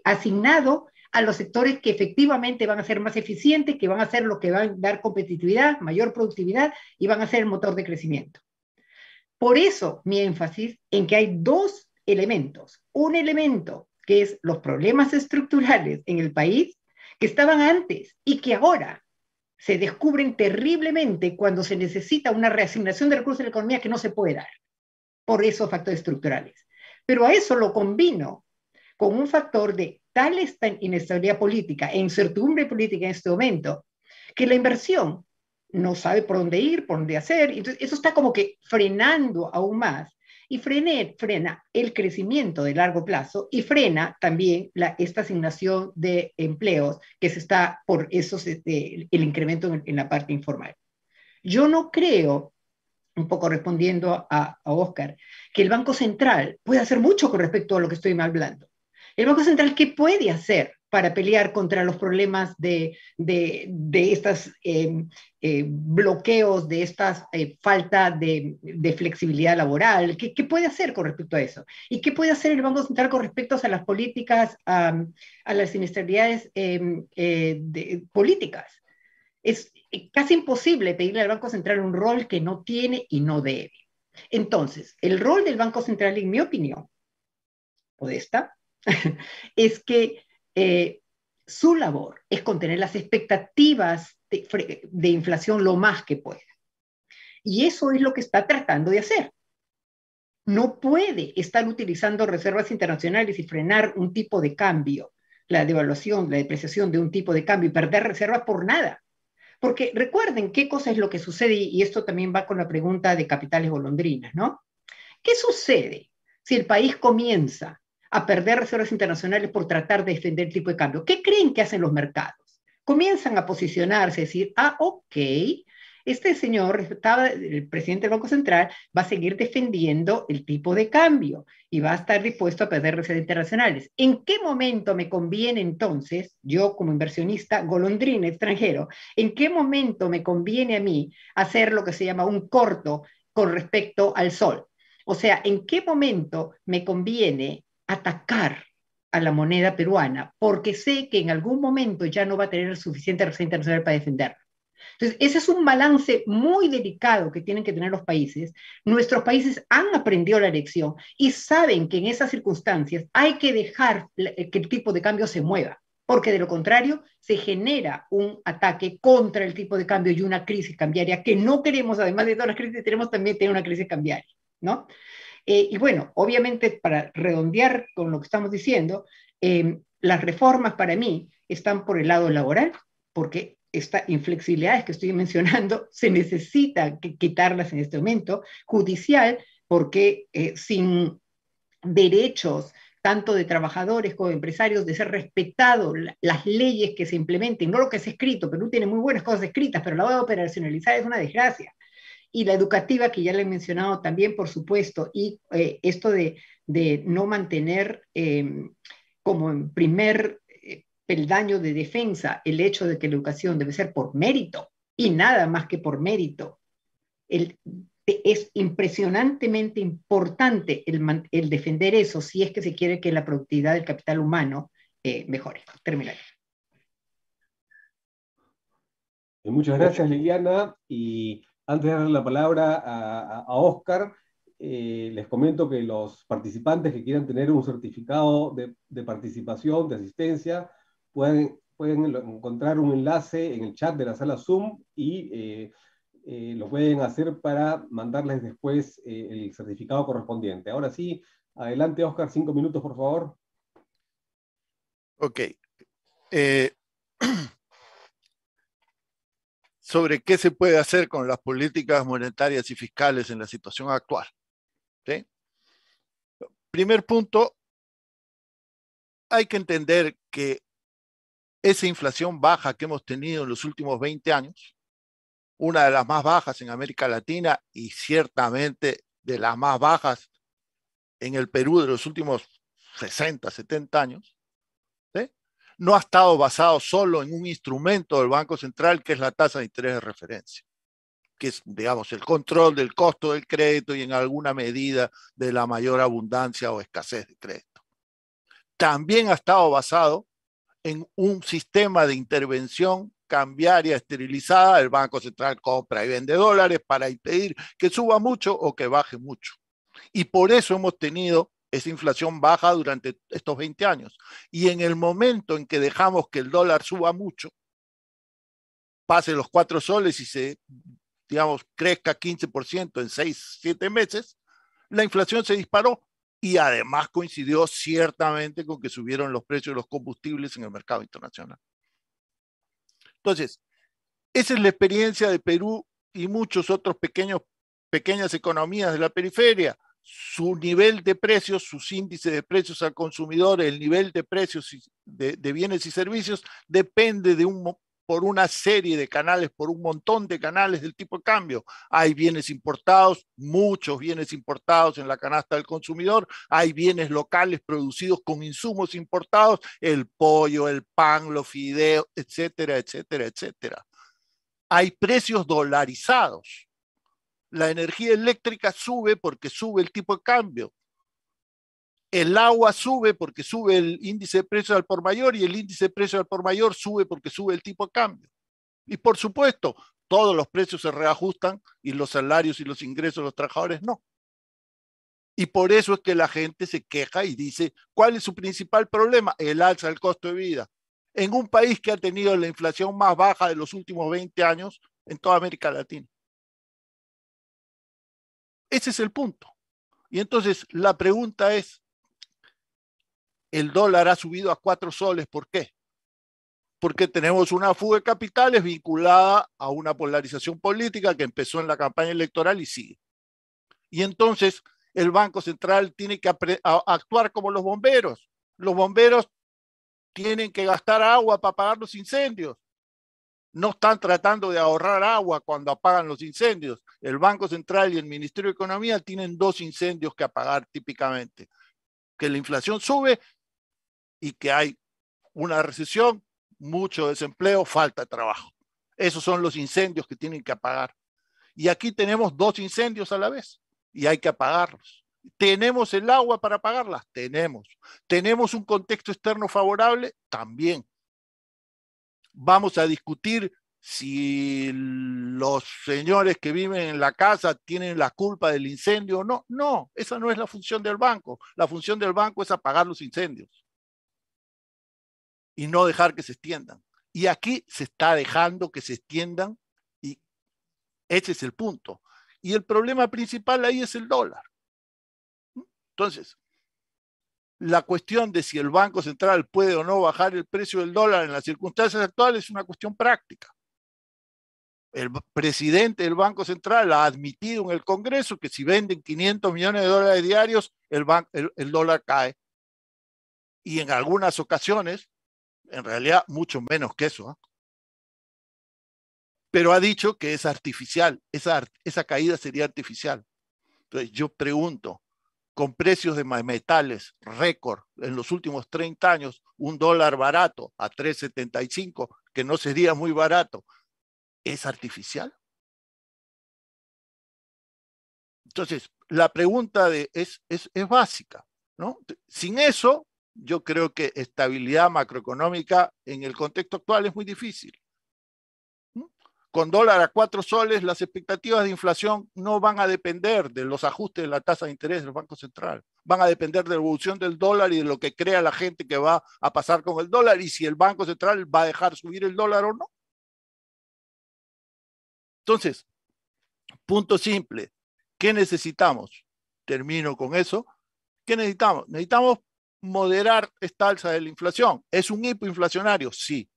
asignado a los sectores que efectivamente van a ser más eficientes, que van a ser lo que van a dar competitividad, mayor productividad y van a ser el motor de crecimiento. Por eso mi énfasis en que hay dos elementos. Un elemento que es los problemas estructurales en el país que estaban antes y que ahora se descubren terriblemente cuando se necesita una reasignación de recursos de la economía que no se puede dar por esos factores estructurales. Pero a eso lo combino con un factor de tal inestabilidad política e incertidumbre política en este momento que la inversión no sabe por dónde ir, por dónde hacer. Entonces, eso está como que frenando aún más y frena el crecimiento de largo plazo y frena también esta asignación de empleos que se está por eso este, el incremento en, la parte informal. Yo no creo, un poco respondiendo a, a Oscar, que el Banco Central puede hacer mucho con respecto a lo que estoy hablando. ¿El Banco Central qué puede hacer? para pelear contra los problemas de, de, de estos eh, eh, bloqueos, de esta eh, falta de, flexibilidad laboral? ¿Qué, puede hacer con respecto a eso? ¿Y qué puede hacer el Banco Central con respecto a las políticas, a, a las inestabilidades em, políticas? Es casi imposible pedirle al Banco Central un rol que no tiene y no debe. Entonces, el rol del Banco Central, en mi opinión, modesta, es que eh, su labor es contener las expectativas de, de inflación lo más que pueda. Y eso es lo que está tratando de hacer. No puede estar utilizando reservas internacionales y frenar un tipo de cambio, la devaluación, la depreciación de un tipo de cambio y perder reservas por nada. Porque recuerden qué cosa es lo que sucede, y esto también va con la pregunta de capitales golondrinas, ¿no? ¿Qué sucede si el país comienza a perder reservas internacionales por tratar de defender el tipo de cambio. ¿Qué creen que hacen los mercados? Comienzan a posicionarse, decir, ah, ok, este señor, el presidente del Banco Central, va a seguir defendiendo el tipo de cambio y va a estar dispuesto a perder reservas internacionales. ¿En qué momento me conviene entonces, yo como inversionista golondrina extranjero, en qué momento me conviene a mí hacer lo que se llama un corto con respecto al sol? O sea, ¿en qué momento me conviene atacar a la moneda peruana, porque sé que en algún momento ya no va a tener suficiente reserva internacional para defenderla. Entonces, ese es un balance muy delicado que tienen que tener los países. Nuestros países han aprendido la lección y saben que en esas circunstancias hay que dejar eh, que el tipo de cambio se mueva, porque de lo contrario se genera un ataque contra el tipo de cambio y una crisis cambiaria que no queremos, además de todas las crisis, tenemos también tener una crisis cambiaria, ¿no? Eh, y bueno, obviamente para redondear con lo que estamos diciendo, em, las reformas para mí están por el lado laboral, porque estas inflexibilidades que estoy mencionando se necesitan quitarlas en este momento, judicial, porque eh, sin derechos tanto de trabajadores como de empresarios, de ser respetados las leyes que se implementen, no lo que es escrito, Perú tiene muy buenas cosas escritas, pero la voy a operacionalizar es una desgracia y la educativa, que ya le he mencionado también, por supuesto, y eh, esto de, no mantener em, como primer eh, peldaño de defensa el hecho de que la educación debe ser por mérito y nada más que por mérito. es impresionantemente importante el, defender eso si es que se quiere que la productividad del capital humano eh, mejore. Terminaré. Muchas gracias, Liliana. Y antes de darle la palabra a, Oscar, eh, les comento que los participantes que quieran tener un certificado de, participación, de asistencia, pueden, encontrar un enlace en el chat de la sala Zoom y eh, eh, lo pueden hacer para mandarles después el certificado correspondiente. Ahora sí, adelante Oscar, cinco minutos por favor. Ok. sobre qué se puede hacer con las políticas monetarias y fiscales en la situación actual. Primer punto, hay que entender que esa inflación baja que hemos tenido en los últimos 20 años, una de las más bajas en América Latina y ciertamente de las más bajas en el Perú de los últimos 60, 70 años, no ha estado basado solo en un instrumento del Banco Central, que es la tasa de interés de referencia, que es, digamos, el control del costo del crédito y en alguna medida de la mayor abundancia o escasez de crédito. También ha estado basado en un sistema de intervención cambiaria esterilizada, el Banco Central compra y vende dólares para impedir que suba mucho o que baje mucho. Y por eso hemos tenido esa inflación baja durante estos 20 años. Y en el momento en que dejamos que el dólar suba mucho, pase los cuatro soles y se, digamos, crezca 15% en 6, 7 meses, la inflación se disparó y además coincidió ciertamente con que subieron los precios de los combustibles en el mercado internacional. Entonces, esa es la experiencia de Perú y muchos otros pequeños pequeñas economías de la periferia su nivel de precios, sus índices de precios al consumidor, el nivel de precios de, bienes y servicios, depende de por una serie de canales, por un montón de canales del tipo de cambio. Hay bienes importados, muchos bienes importados en la canasta del consumidor, hay bienes locales producidos con insumos importados, el pollo, el pan, los fideos, etcétera, etcétera, etcétera. Hay precios dolarizados la energía eléctrica sube porque sube el tipo de cambio. El agua sube porque sube el índice de precios al por mayor y el índice de precios al por mayor sube porque sube el tipo de cambio. Y por supuesto, todos los precios se reajustan y los salarios y los ingresos de los trabajadores no. Y por eso es que la gente se queja y dice, ¿cuál es su principal problema? El alza del costo de vida. En un país que ha tenido la inflación más baja de los últimos 20 años en toda América Latina. Ese es el punto. Y entonces la pregunta es, el dólar ha subido a cuatro soles, ¿por qué? Porque tenemos una fuga de capitales vinculada a una polarización política que empezó en la campaña electoral y sigue. Y entonces el Banco Central tiene que actuar como los bomberos. Los bomberos tienen que gastar agua para apagar los incendios no están tratando de ahorrar agua cuando apagan los incendios. El Banco Central y el Ministerio de Economía tienen dos incendios que apagar típicamente. Que la inflación sube y que hay una recesión, mucho desempleo, falta de trabajo. Esos son los incendios que tienen que apagar. Y aquí tenemos dos incendios a la vez y hay que apagarlos. ¿Tenemos el agua para apagarlas? Tenemos. ¿Tenemos un contexto externo favorable? También vamos a discutir si los señores que viven en la casa tienen la culpa del incendio o no. No, esa no es la función del banco. La función del banco es apagar los incendios y no dejar que se extiendan. Y aquí se está dejando que se extiendan y ese es el punto. Y el problema principal ahí es el dólar. Entonces, la cuestión de si el Banco Central puede o no bajar el precio del dólar en las circunstancias actuales es una cuestión práctica. El presidente del Banco Central ha admitido en el Congreso que si venden 500 millones de dólares diarios, el, dólar cae. Y en algunas ocasiones, en realidad mucho menos que eso, ¿ah? pero ha dicho que es artificial, esa caída sería artificial. Entonces yo pregunto, con precios de metales récord en los últimos 30 años, un dólar barato a 3,75, que no sería muy barato, ¿es artificial? Entonces, la pregunta de, es, es básica. ¿no? Sin eso, yo creo que estabilidad macroeconómica en el contexto actual es muy difícil. Con dólar a cuatro soles, las expectativas de inflación no van a depender de los ajustes de la tasa de interés del Banco Central. Van a depender de la evolución del dólar y de lo que crea la gente que va a pasar con el dólar y si el Banco Central va a dejar subir el dólar o no. Entonces, punto simple, ¿qué necesitamos? Termino con eso. ¿Qué necesitamos? Necesitamos moderar esta alza de la inflación. ¿Es un hipoinflacionario? Sí.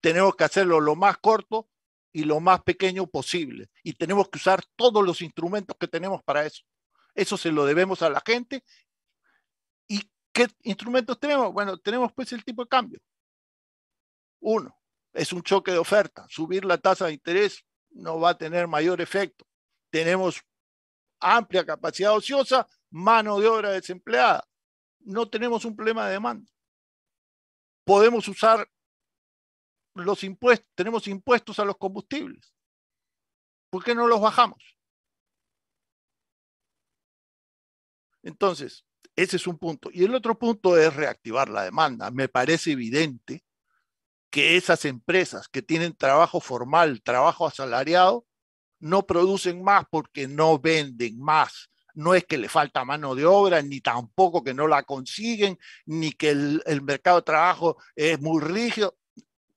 Tenemos que hacerlo lo más corto y lo más pequeño posible. Y tenemos que usar todos los instrumentos que tenemos para eso. Eso se lo debemos a la gente. ¿Y qué instrumentos tenemos? Bueno, tenemos pues el tipo de cambio. Uno, es un choque de oferta. Subir la tasa de interés no va a tener mayor efecto. Tenemos amplia capacidad ociosa, mano de obra desempleada. No tenemos un problema de demanda. Podemos usar los impuestos, tenemos impuestos a los combustibles. ¿Por qué no los bajamos? Entonces, ese es un punto. Y el otro punto es reactivar la demanda. Me parece evidente que esas empresas que tienen trabajo formal, trabajo asalariado, no producen más porque no venden más. No es que le falta mano de obra, ni tampoco que no la consiguen, ni que el, el mercado de trabajo es muy rígido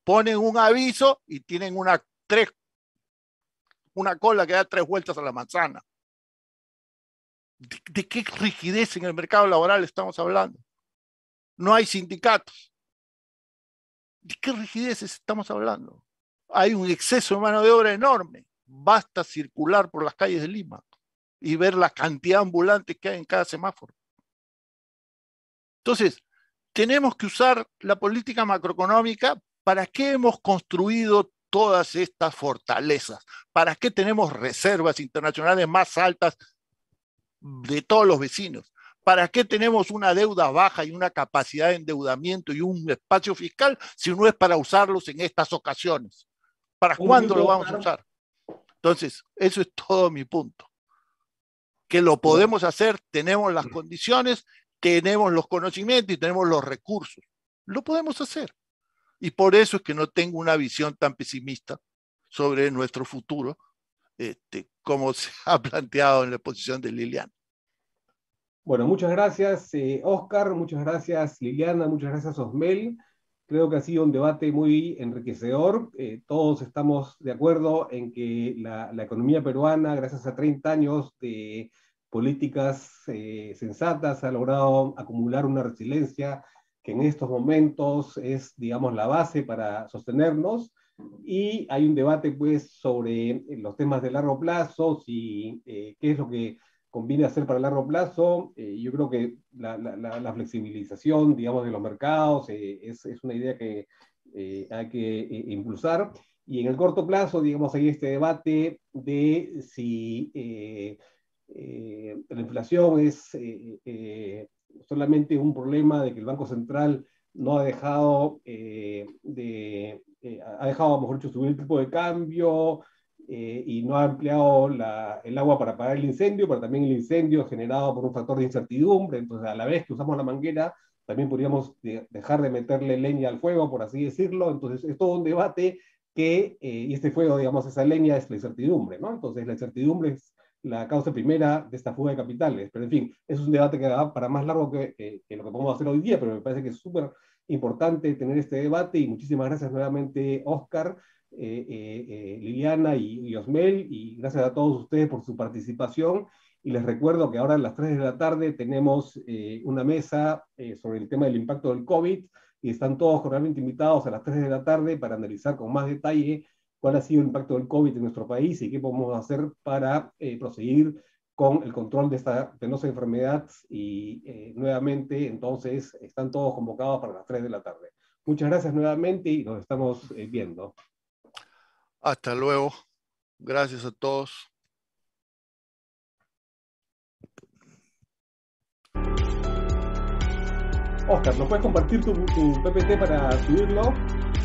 ponen un aviso y tienen una, tres, una cola que da tres vueltas a la manzana. ¿De, qué rigidez en el mercado laboral estamos hablando? No hay sindicatos. ¿De qué rigidez estamos hablando? Hay un exceso de mano de obra enorme. Basta circular por las calles de Lima y ver la cantidad de ambulantes que hay en cada semáforo. Entonces, tenemos que usar la política macroeconómica ¿Para qué hemos construido todas estas fortalezas? ¿Para qué tenemos reservas internacionales más altas de todos los vecinos? ¿Para qué tenemos una deuda baja y una capacidad de endeudamiento y un espacio fiscal si no es para usarlos en estas ocasiones? ¿Para cuándo lo vamos a usar? Entonces, eso es todo mi punto. Que lo podemos hacer, tenemos las condiciones, tenemos los conocimientos y tenemos los recursos. Lo podemos hacer. Y por eso es que no tengo una visión tan pesimista sobre nuestro futuro, este, como se ha planteado en la exposición de Liliana. Bueno, muchas gracias eh, Oscar, muchas gracias Liliana, muchas gracias Osmel. Creo que ha sido un debate muy enriquecedor. Eh, todos estamos de acuerdo en que la, economía peruana, gracias a 30 años de políticas eh, sensatas, ha logrado acumular una resiliencia que en estos momentos es, digamos, la base para sostenernos. Y hay un debate, pues, sobre los temas de largo plazo, si, eh, qué es lo que conviene hacer para largo plazo. Eh, yo creo que la, flexibilización, digamos, de los mercados eh, es, es, una idea que hay que impulsar. Y en el corto plazo, digamos, hay este debate de si la inflación es solamente un problema de que el Banco Central no ha dejado eh, de, a eh, ha dejado, mejor subir el tipo de cambio eh, y no ha ampliado el agua para apagar el incendio, pero también el incendio generado por un factor de incertidumbre, entonces a la vez que usamos la manguera, también podríamos dejar de meterle leña al fuego, por así decirlo, entonces es todo un debate que, y este fuego, digamos, esa leña es la incertidumbre, ¿no? Entonces la incertidumbre es la causa primera de esta fuga de capitales. Pero en fin, es un debate que va para más largo que, que, lo que podemos hacer hoy día, pero me parece que es súper importante tener este debate y muchísimas gracias nuevamente, Oscar. Eh, eh, eh, Liliana y, Osmel, y gracias a todos ustedes por su participación. Y les recuerdo que ahora a las 3 de la tarde tenemos una mesa sobre el tema del impacto del COVID y están todos cordialmente invitados a las 3 de la tarde para analizar con más detalle cuál ha sido el impacto del COVID en nuestro país y qué podemos hacer para eh, proseguir con el control de esta penosa enfermedad y eh, nuevamente entonces están todos convocados para las 3 de la tarde. Muchas gracias nuevamente y nos estamos eh, viendo. Hasta luego. Gracias a todos. Oscar, ¿nos puedes compartir tu PPT para subirlo?